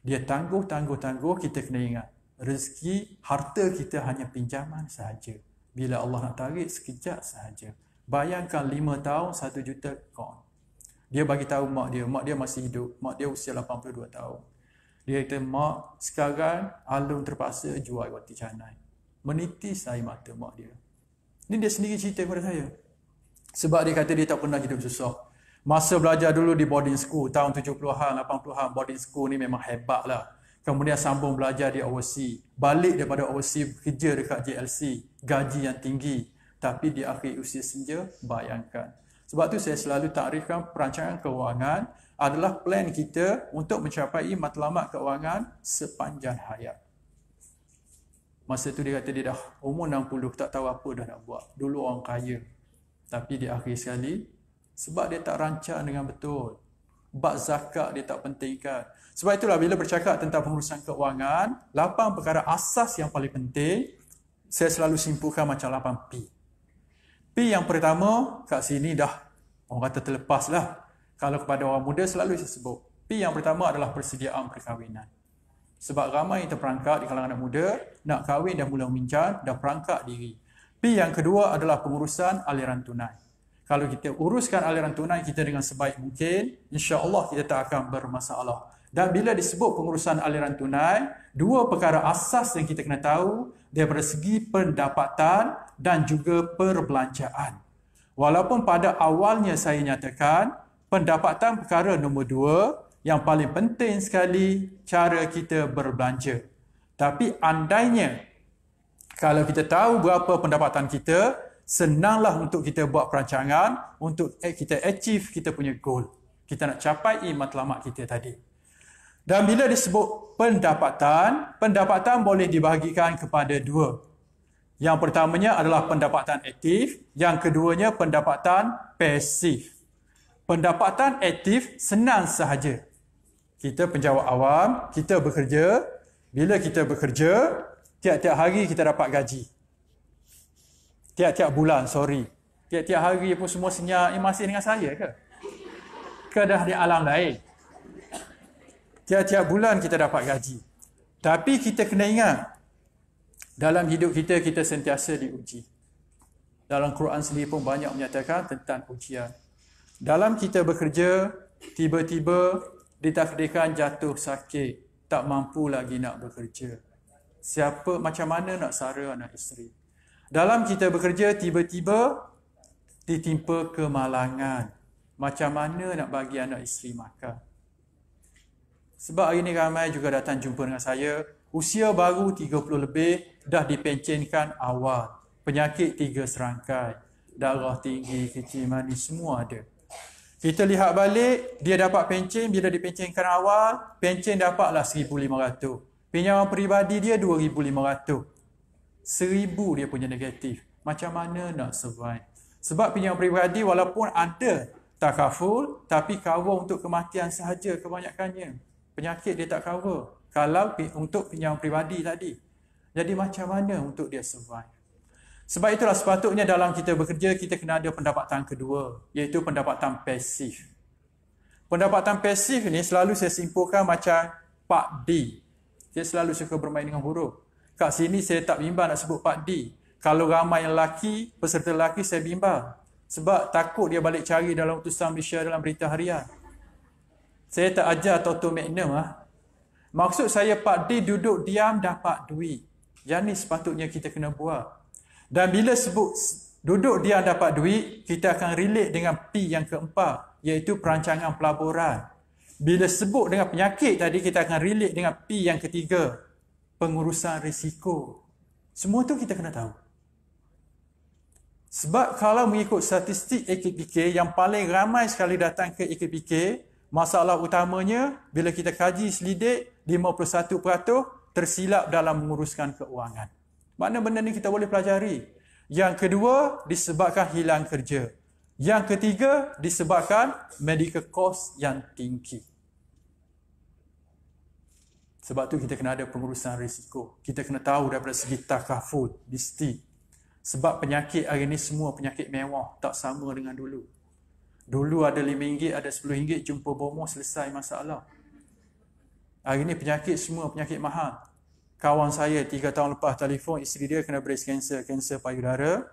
Dia tangguh, tangguh, tangguh, kita kena ingat. Rezeki, harta kita hanya pinjaman sahaja. Bila Allah nak tarik, sekejap sahaja. Bayangkan 5 tahun 1 juta coin. Dia bagi tahu mak dia, mak dia masih hidup, mak dia usia 82 tahun. Dia kata, mak sekarang Alun terpaksa jual roti canai. Menitis air mata mak dia. Ini dia sendiri cerita kepada saya. Sebab dia kata dia tak pernah hidup susah. Masa belajar dulu di boarding school, tahun 70-an, 80-an, boarding school ni memang hebat lah. Kemudian sambung belajar di overseas. E. Balik daripada overseas, e, kerja dekat JLC. Gaji yang tinggi, tapi di akhir usia senja bayangkan sebab tu saya selalu takrifkan perancangan kewangan adalah plan kita untuk mencapai matlamat kewangan sepanjang hayat masa tu dia kata dia dah umur 60 tak tahu apa dah nak buat dulu orang kaya tapi di akhir sekali sebab dia tak rancang dengan betul bak zakat dia tak pentingkan. Sebab itulah bila bercakap tentang pengurusan kewangan, lapan perkara asas yang paling penting, saya selalu simpulkan macam lapan P. Tapi yang pertama kat sini dah orang kata terlepas lah. Kalau kepada orang muda selalu saya sebut. Tapi yang pertama adalah persediaan perkahwinan. Sebab ramai yang terperangkap di kalangan anak muda, nak kahwin dah mula meminjam, dah perangkap diri. Tapi yang kedua adalah pengurusan aliran tunai. Kalau kita uruskan aliran tunai kita dengan sebaik mungkin, insya Allah kita tak akan bermasalah. Dan bila disebut pengurusan aliran tunai, dua perkara asas yang kita kena tahu daripada segi pendapatan, dan juga perbelanjaan. Walaupun pada awalnya saya nyatakan pendapatan perkara nombor dua yang paling penting sekali cara kita berbelanja. Tapi andainya kalau kita tahu berapa pendapatan kita, senanglah untuk kita buat perancangan untuk eh, kita achieve kita punya goal. Kita nak capai matlamat kita tadi. Dan bila disebut pendapatan, pendapatan boleh dibahagikan kepada dua. Yang pertamanya adalah pendapatan aktif, yang keduanya pendapatan pasif. Pendapatan aktif senang sahaja. Kita penjawab awam, kita bekerja. Bila kita bekerja, tiap-tiap hari kita dapat gaji. Tiap-tiap bulan, sorry. Tiap-tiap hari pun semua senyap, eh, masih dengan saya ke? Ke dah di alam lain? Tiap-tiap bulan kita dapat gaji. Tapi kita kena ingat, dalam hidup kita, kita sentiasa diuji. Dalam Quran sendiri pun banyak menyatakan tentang ujian. Dalam kita bekerja, tiba-tiba ditakdirkan jatuh sakit. Tak mampu lagi nak bekerja. Siapa, macam mana nak sara anak isteri? Dalam kita bekerja, tiba-tiba ditimpa kemalangan. Macam mana nak bagi anak isteri makan? Sebab hari ini ramai juga datang jumpa dengan saya. Usia baru 30 lebih, dah dipencenkan awal. Penyakit tiga serangkai. Darah tinggi, kecil manis, semua ada. Kita lihat balik, dia dapat pencen. Bila dipencenkan awal, pencen dapatlah RM1,500. Pinjaman peribadi dia RM2,500. RM1,000 dia punya negatif. Macam mana nak survive? Sebab pinjaman peribadi walaupun ada takaful, tapi cover untuk kematian sahaja kebanyakannya. Penyakit dia tak cover. Kalau untuk pinjaman peribadi tadi. Jadi macam mana untuk dia survive? Sebab itulah sepatutnya dalam kita bekerja kita kena ada pendapatan kedua iaitu pendapatan pasif. Pendapatan pasif ni selalu saya simpulkan macam Pak D. Saya selalu suka bermain dengan huruf. Kat sini saya tak bimbang nak sebut Pak D. Kalau ramai yang lelaki, peserta lelaki saya bimbang. Sebab takut dia balik cari dalam utusan Malaysia dalam berita harian. Saya tak ajar Toto Magnum lah. Maksud saya Pak D duduk diam dapat duit. Yang ni sepatutnya kita kena buat. Dan bila sebut duduk dia dapat duit, kita akan relate dengan P yang keempat iaitu perancangan pelaburan. Bila sebut dengan penyakit tadi, kita akan relate dengan P yang ketiga, pengurusan risiko. Semua tu kita kena tahu. Sebab kalau mengikut statistik AKPK yang paling ramai sekali datang ke AKPK, masalah utamanya bila kita kaji selidik tersilap dalam menguruskan keuangan. Mana benda ni kita boleh pelajari? Yang kedua disebabkan hilang kerja. Yang ketiga disebabkan medical cost yang tinggi. Sebab tu kita kena ada pengurusan risiko. Kita kena tahu daripada segi takaful, disti. Sebab penyakit hari ni semua penyakit mewah, tak sama dengan dulu. Dulu ada RM5, ada RM10, jumpa bomo selesai masalah. Hari ni penyakit semua penyakit mahal kawan saya tiga tahun lepas telefon isteri dia kena breast cancer, cancer payudara.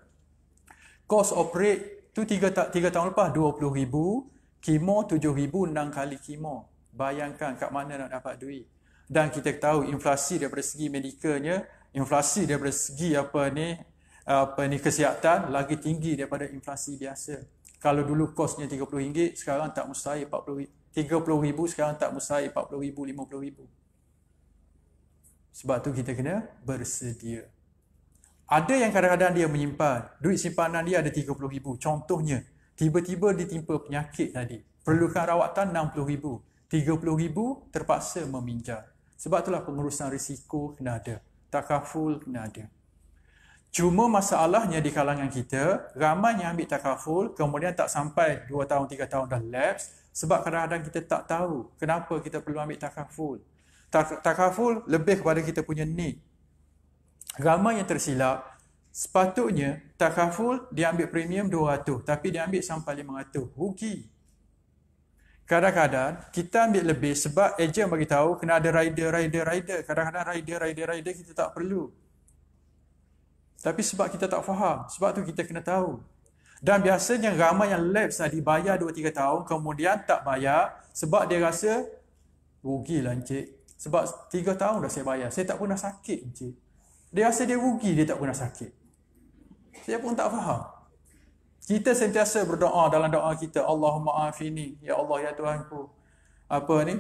Kos operate tu 3, tiga tahun lepas 20,000, kemo 7,000 enam kali kemo. Bayangkan kat mana nak dapat duit. Dan kita tahu inflasi daripada segi medikalnya, inflasi daripada segi apa ni apa ni kesihatan lagi tinggi daripada inflasi biasa. Kalau dulu kosnya RM30, sekarang tak mustahil RM40,000. RM30,000 sekarang tak mustahil RM40,000, RM50,000. Sebab tu kita kena bersedia. Ada yang kadang-kadang dia menyimpan. Duit simpanan dia ada RM30,000. Contohnya, tiba-tiba ditimpa penyakit tadi. Perlukan rawatan RM60,000. RM30,000 terpaksa meminjam. Sebab itulah pengurusan risiko kena ada. Takaful kena ada. Cuma masalahnya di kalangan kita, ramai yang ambil takaful kemudian tak sampai 2 tahun, 3 tahun dah lapse sebab kadang-kadang kita tak tahu kenapa kita perlu ambil takaful takaful lebih kepada kita punya ni. Ramai yang tersilap, sepatutnya takaful diambil premium 200 tapi dia diambil sampai 500. Rugi. Kadang-kadang kita ambil lebih sebab ejen bagi tahu kena ada rider, rider, rider. Kadang-kadang rider, rider, rider kita tak perlu. Tapi sebab kita tak faham. Sebab tu kita kena tahu. Dan biasanya ramai yang lapse tadi bayar 2-3 tahun kemudian tak bayar sebab dia rasa rugilah encik. Sebab 3 tahun dah saya bayar. Saya tak pernah sakit encik. Dia rasa dia rugi dia tak pernah sakit. Saya pun tak faham. Kita sentiasa berdoa dalam doa kita. Allahumma afini. Ya Allah, ya Tuhanku. Apa ni?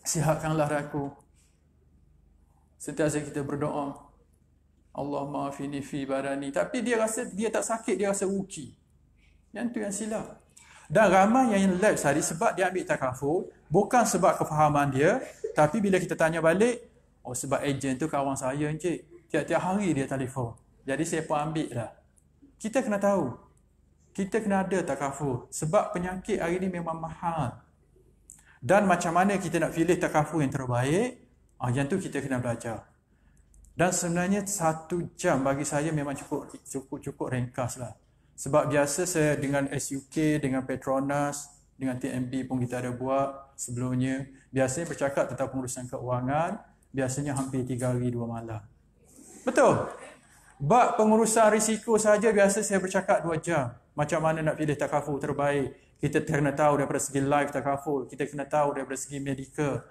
Sihatkanlah aku. Sentiasa kita berdoa. Allahumma afini fi barani. Tapi dia rasa dia tak sakit. Dia rasa rugi. Yang tu yang silap. Dan ramai yang live hari sebab dia ambil takaful, bukan sebab kefahaman dia tapi bila kita tanya balik oh sebab ejen tu kawan saya encik tiap-tiap hari dia telefon jadi saya pun ambil lah kita kena tahu kita kena ada takaful. sebab penyakit hari ni memang mahal dan macam mana kita nak pilih takaful yang terbaik ah, yang tu kita kena belajar dan sebenarnya satu jam bagi saya memang cukup cukup cukup ringkas lah. Sebab biasa saya dengan SUK, dengan Petronas, dengan TMB pun kita ada buat sebelumnya. Biasanya bercakap tentang pengurusan keuangan, biasanya hampir 3 hari 2 malam. Betul? Bak pengurusan risiko saja biasa saya bercakap 2 jam. Macam mana nak pilih takaful terbaik. Kita kena tahu daripada segi live takaful. Kita kena tahu daripada segi medical.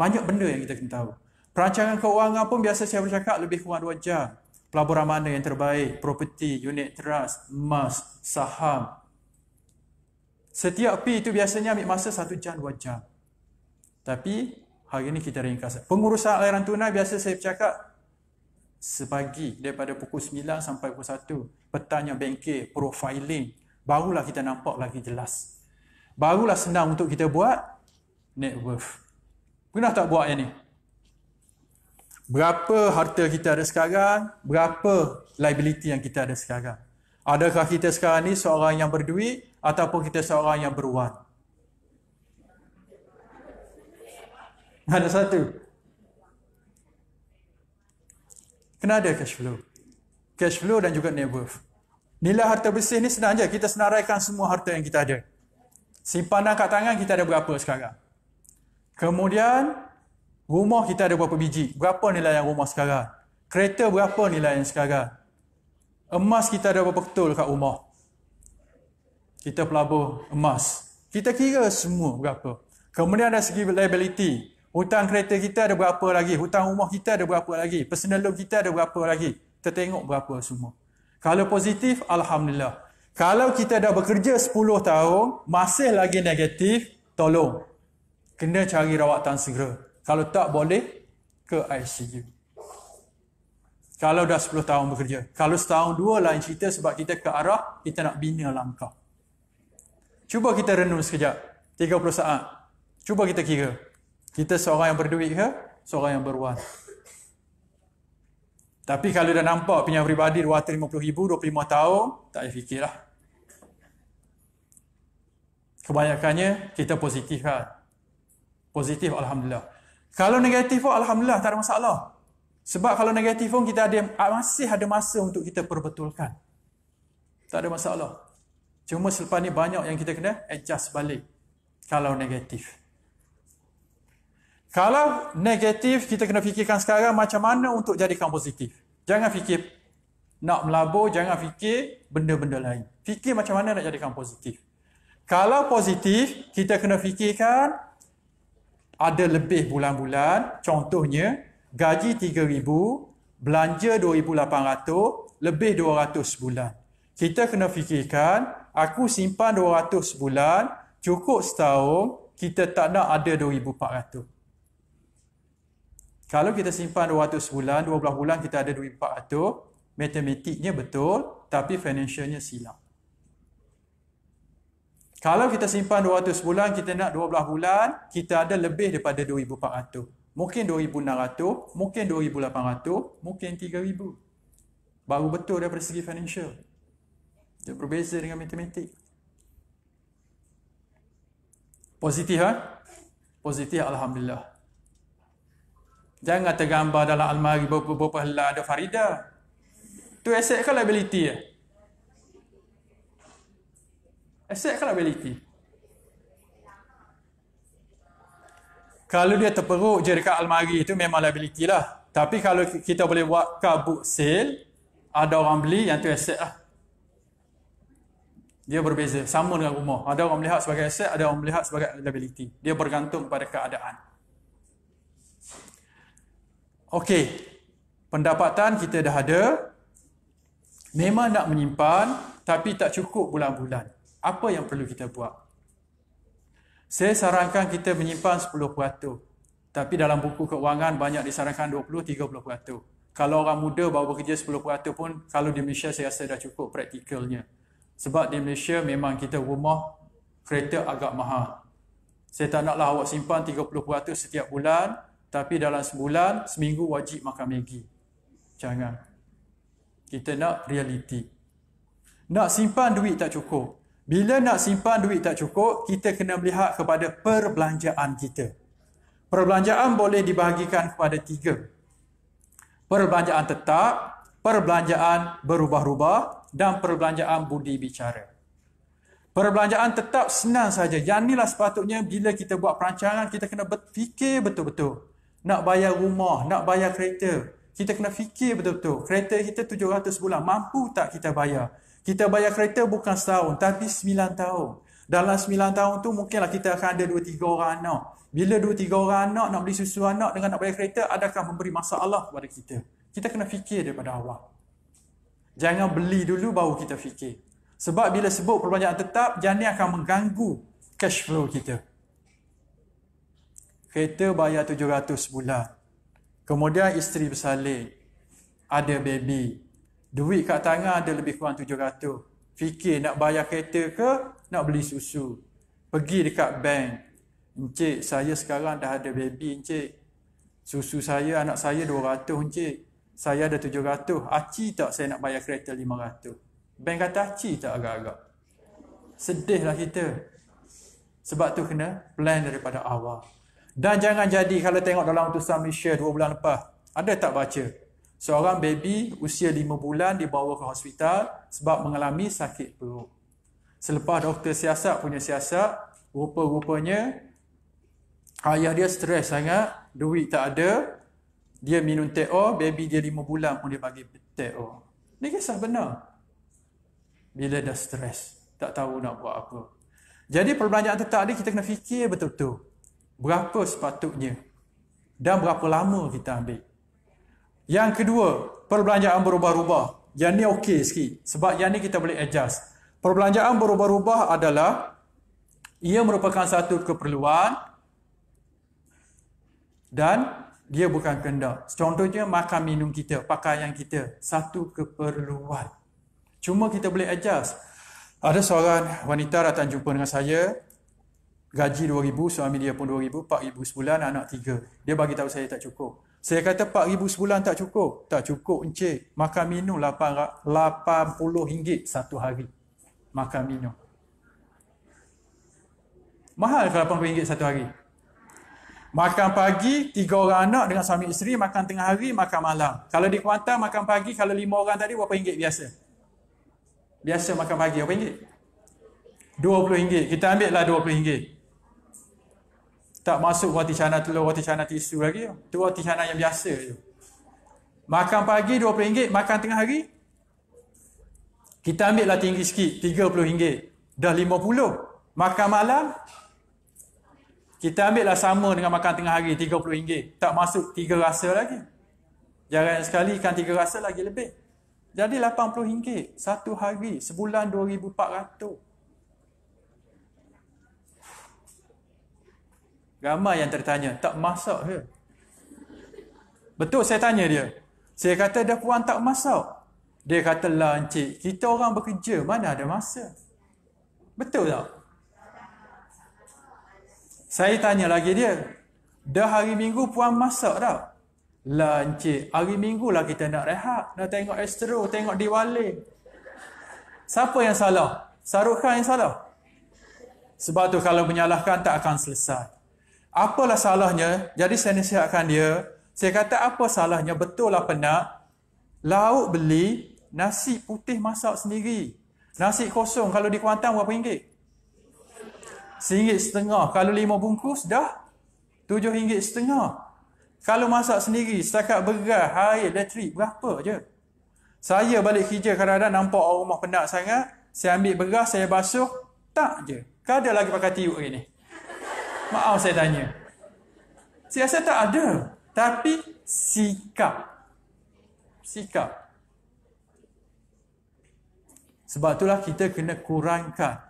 Banyak benda yang kita kena tahu. Perancangan keuangan pun biasa saya bercakap lebih kurang 2 jam. Pelaburan mana yang terbaik. Property, unit trust, emas, saham, Setiap pi itu biasanya ambil masa satu jam, dua jam. Tapi hari ini kita ringkas. Pengurusan aliran tunai biasa saya cakap sepagi daripada pukul 9 sampai pukul 1. Petanya bengkel, profiling. Barulah kita nampak lagi jelas. Barulah senang untuk kita buat net worth. Pernah tak buat yang ni? Berapa harta kita ada sekarang? Berapa liability yang kita ada sekarang? Adakah kita sekarang ni seorang yang berduit ataupun kita seorang yang beruang. Ada satu. Kena ada cash flow. Cash flow dan juga net worth. Nilai harta bersih ni senang je. Kita senaraikan semua harta yang kita ada. Simpanan kat tangan kita ada berapa sekarang. Kemudian, rumah kita ada berapa biji. Berapa nilai yang rumah sekarang. Kereta berapa nilai yang sekarang. Emas kita ada berapa betul kat rumah kita pelabur emas. Kita kira semua berapa. Kemudian ada segi liability. Hutang kereta kita ada berapa lagi? Hutang rumah kita ada berapa lagi? Personal loan kita ada berapa lagi? Kita tengok berapa semua. Kalau positif, Alhamdulillah. Kalau kita dah bekerja 10 tahun, masih lagi negatif, tolong. Kena cari rawatan segera. Kalau tak boleh, ke ICU. Kalau dah 10 tahun bekerja. Kalau setahun dua lain cerita sebab kita ke arah, kita nak bina langkah. Cuba kita renung sekejap. 30 saat. Cuba kita kira. Kita seorang yang berduit ke? Seorang yang berwas. Tapi kalau dah nampak pinjam peribadi RM250,000, 25 tahun, tak payah fikirlah. Kebanyakannya, kita positif kan? Positif, Alhamdulillah. Kalau negatif pun, Alhamdulillah, tak ada masalah. Sebab kalau negatif pun, kita ada, masih ada masa untuk kita perbetulkan. Tak ada masalah. Cuma selepas ni banyak yang kita kena adjust balik kalau negatif. Kalau negatif kita kena fikirkan sekarang macam mana untuk jadikan positif. Jangan fikir nak melabur, jangan fikir benda-benda lain. Fikir macam mana nak jadikan positif. Kalau positif, kita kena fikirkan ada lebih bulan-bulan. Contohnya, gaji RM3,000, belanja RM2,800, lebih RM200 sebulan. Kita kena fikirkan aku simpan 200 sebulan, cukup setahun, kita tak nak ada 2,400. Kalau kita simpan 200 sebulan, 12 bulan kita ada 2,400, matematiknya betul, tapi financialnya silap. Kalau kita simpan 200 bulan kita nak 12 bulan, kita ada lebih daripada 2,400. Mungkin 2,600, mungkin 2,800, mungkin 3,000. Baru betul daripada segi financial. Dia berbeza dengan matematik. Positif ah. Ha? Positif alhamdulillah. Jangan tergambar dalam almari beberapa helai ada Farida. Tu asset ke liability ah? Ya? Asset ke liability? Kalau dia terperuk je dekat almari itu memang liability lah. Tapi kalau kita boleh buat kabut sale, ada orang beli yang tu asset lah. Dia berbeza. Sama dengan rumah. Ada orang melihat sebagai aset, ada orang melihat sebagai liability. Dia bergantung pada keadaan. Okey. Pendapatan kita dah ada. Memang nak menyimpan tapi tak cukup bulan-bulan. Apa yang perlu kita buat? Saya sarankan kita menyimpan 10%. Tapi dalam buku keuangan banyak disarankan 20-30%. Kalau orang muda baru bekerja 10% pun kalau di Malaysia saya rasa dah cukup praktikalnya. Sebab di Malaysia memang kita rumah kereta agak mahal. Saya tak naklah awak simpan 30% setiap bulan, tapi dalam sebulan, seminggu wajib makan Maggi. Jangan. Kita nak realiti. Nak simpan duit tak cukup. Bila nak simpan duit tak cukup, kita kena melihat kepada perbelanjaan kita. Perbelanjaan boleh dibahagikan kepada tiga. Perbelanjaan tetap, perbelanjaan berubah-ubah dan perbelanjaan budi bicara. Perbelanjaan tetap senang saja. Yang inilah sepatutnya bila kita buat perancangan, kita kena fikir betul-betul. Nak bayar rumah, nak bayar kereta. Kita kena fikir betul-betul. Kereta kita 700 bulan. Mampu tak kita bayar? Kita bayar kereta bukan setahun, tapi 9 tahun. Dalam 9 tahun tu mungkinlah kita akan ada 2-3 orang anak. Bila 2-3 orang anak nak beli susu anak dengan nak bayar kereta, adakah memberi masalah kepada kita? Kita kena fikir daripada awal. Jangan beli dulu baru kita fikir. Sebab bila sebut perbelanjaan tetap, jangan akan mengganggu cash flow kita. Kereta bayar RM700 sebulan. Kemudian isteri bersalin. Ada baby. Duit kat tangan ada lebih kurang RM700. Fikir nak bayar kereta ke nak beli susu. Pergi dekat bank. Encik, saya sekarang dah ada baby encik. Susu saya, anak saya RM200 encik saya ada tujuh ratus. Aci tak saya nak bayar kereta lima ratus? Bank kata aci tak agak-agak. Sedihlah kita. Sebab tu kena plan daripada awal. Dan jangan jadi kalau tengok dalam utusan Malaysia dua bulan lepas. Ada tak baca? Seorang baby usia lima bulan dibawa ke hospital sebab mengalami sakit perut. Selepas doktor siasat punya siasat, rupa-rupanya ayah dia stres sangat, duit tak ada, dia minum teh O, baby dia lima bulan pun dia bagi teh O. Ni kisah benar. Bila dah stres, tak tahu nak buat apa. Jadi perbelanjaan tetap ni kita kena fikir betul-betul. Berapa sepatutnya? Dan berapa lama kita ambil? Yang kedua, perbelanjaan berubah-ubah. Yang ni okey sikit. Sebab yang ni kita boleh adjust. Perbelanjaan berubah-ubah adalah ia merupakan satu keperluan dan dia bukan kehendak. Contohnya makan minum kita, pakaian kita, satu keperluan. Cuma kita boleh adjust. Ada seorang wanita datang jumpa dengan saya, gaji 2000, suami dia pun 2000, 4000 sebulan, anak tiga. Dia bagi tahu saya tak cukup. Saya kata 4000 sebulan tak cukup. Tak cukup encik. Makan minum 80 ringgit satu hari. Makan minum. Mahal ke 80 ringgit satu hari? Makan pagi, tiga orang anak dengan suami isteri, makan tengah hari, makan malam. Kalau di Kuantan, makan pagi, kalau lima orang tadi, berapa ringgit biasa? Biasa makan pagi, berapa ringgit? Dua puluh ringgit. Kita ambil lah dua puluh ringgit. Tak masuk roti canai telur, roti canai tisu lagi. Itu roti canai yang biasa Makan pagi dua puluh ringgit, makan tengah hari. Kita ambil lah tinggi sikit, tiga puluh ringgit. Dah lima puluh. Makan malam, kita ambil lah sama dengan makan tengah hari RM30. Tak masuk tiga rasa lagi. Jarang sekali kan tiga rasa lagi lebih. Jadi RM80 satu hari sebulan RM2,400. Ramai yang tertanya, tak masak ke? Betul saya tanya dia. Saya kata dah puan tak masak. Dia kata lah encik, kita orang bekerja mana ada masa. Betul tak? Saya tanya lagi dia. Dah hari minggu puan masak tak? Lah encik, hari minggu lah kita nak rehat. Nak tengok Astro, tengok Diwali. Siapa yang salah? Saruhan yang salah? Sebab tu kalau menyalahkan tak akan selesai. Apalah salahnya? Jadi saya nasihatkan dia. Saya kata apa salahnya? Betul lah penat. Lauk beli, nasi putih masak sendiri. Nasi kosong kalau di Kuantan berapa ringgit? RM1.50 kalau lima bungkus dah RM7.50 kalau masak sendiri setakat beras air elektrik berapa je saya balik kerja kadang-kadang nampak rumah penat sangat saya ambil beras saya basuh tak je kada lagi pakai tiup hari ni maaf saya tanya saya rasa tak ada tapi sikap sikap sebab itulah kita kena kurangkan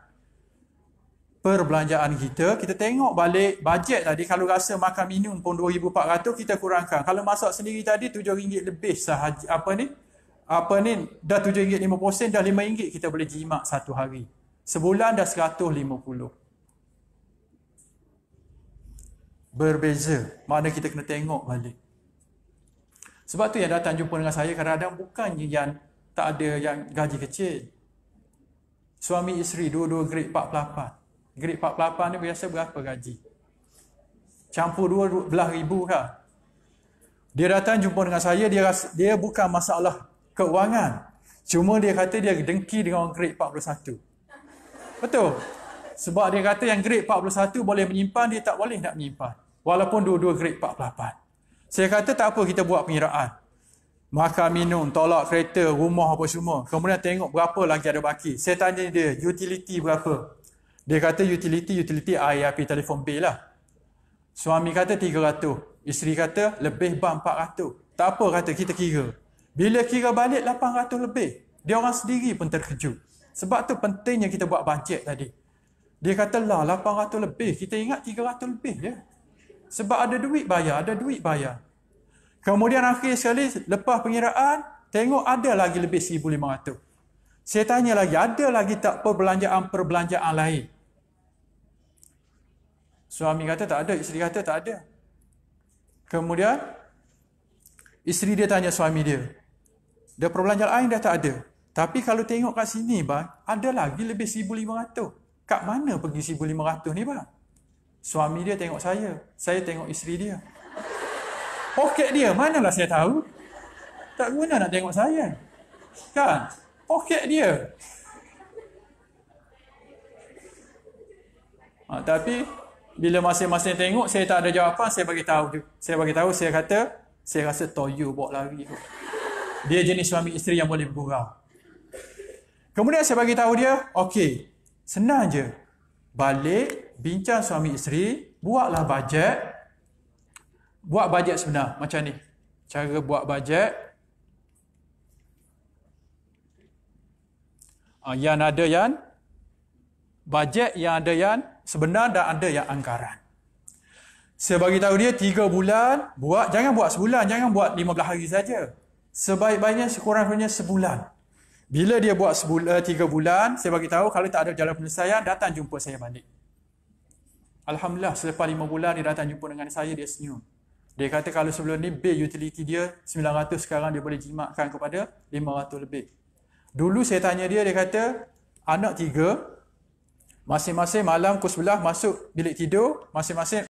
perbelanjaan kita, kita tengok balik bajet tadi kalau rasa makan minum pun 2400 kita kurangkan. Kalau masak sendiri tadi 7 ringgit lebih sahaja apa ni? Apa ni? Dah 7 ringgit 50 sen dah 5 ringgit kita boleh jimat satu hari. Sebulan dah 150. Berbeza. Mana kita kena tengok balik. Sebab tu yang datang jumpa dengan saya kadang-kadang bukan yang tak ada yang gaji kecil. Suami isteri dua-dua grade 48 grade 48 ni biasa berapa gaji? Campur dua belah ribu kah? Dia datang jumpa dengan saya, dia rasa, dia bukan masalah keuangan. Cuma dia kata dia dengki dengan orang grade 41. Betul? Sebab dia kata yang grade 41 boleh menyimpan, dia tak boleh nak menyimpan. Walaupun dua-dua grade 48. Saya kata tak apa kita buat pengiraan. Makan minum, tolak kereta, rumah apa semua. Kemudian tengok berapa lagi ada baki. Saya tanya dia, utility berapa? Dia kata utility-utility IRP telefon bill lah. Suami kata 300. Isteri kata lebih bang 400. Tak apa kata kita kira. Bila kira balik 800 lebih. Dia orang sendiri pun terkejut. Sebab tu pentingnya kita buat bajet tadi. Dia kata lah 800 lebih. Kita ingat 300 lebih ya. Sebab ada duit bayar. Ada duit bayar. Kemudian akhir sekali lepas pengiraan. Tengok ada lagi lebih 1,500. Saya tanya lagi, ada lagi tak perbelanjaan-perbelanjaan lain? Suami kata tak ada, isteri kata tak ada. Kemudian isteri dia tanya suami dia. Dia perbelanjaan lain dah tak ada. Tapi kalau tengok kat sini bang, ada lagi lebih 1500. Kat mana pergi 1500 ni bang? Suami dia tengok saya, saya tengok isteri dia. Poket dia, manalah saya tahu. Tak guna nak tengok saya. Kan? Poket dia. Ha, tapi bila masing-masing tengok saya tak ada jawapan saya bagi tahu saya bagi tahu saya kata saya rasa toyu bawa lari tu dia jenis suami isteri yang boleh bergurau kemudian saya bagi tahu dia okey senang je balik bincang suami isteri buatlah bajet buat bajet sebenar macam ni cara buat bajet ah, yang ada yang bajet yang ada yang sebenar dan ada yang angkaran. Saya bagi tahu dia tiga bulan buat jangan buat sebulan jangan buat lima belas hari saja sebaik-baiknya sekurang-kurangnya sebulan. Bila dia buat sebulan eh, tiga bulan saya bagi tahu kalau tak ada jalan penyelesaian datang jumpa saya balik. Alhamdulillah selepas lima bulan dia datang jumpa dengan saya dia senyum. Dia kata kalau sebelum ni bill utility dia 900 sekarang dia boleh jimatkan kepada 500 lebih. Dulu saya tanya dia dia kata anak tiga Masing-masing malam pukul 11 masuk bilik tidur. Masing-masing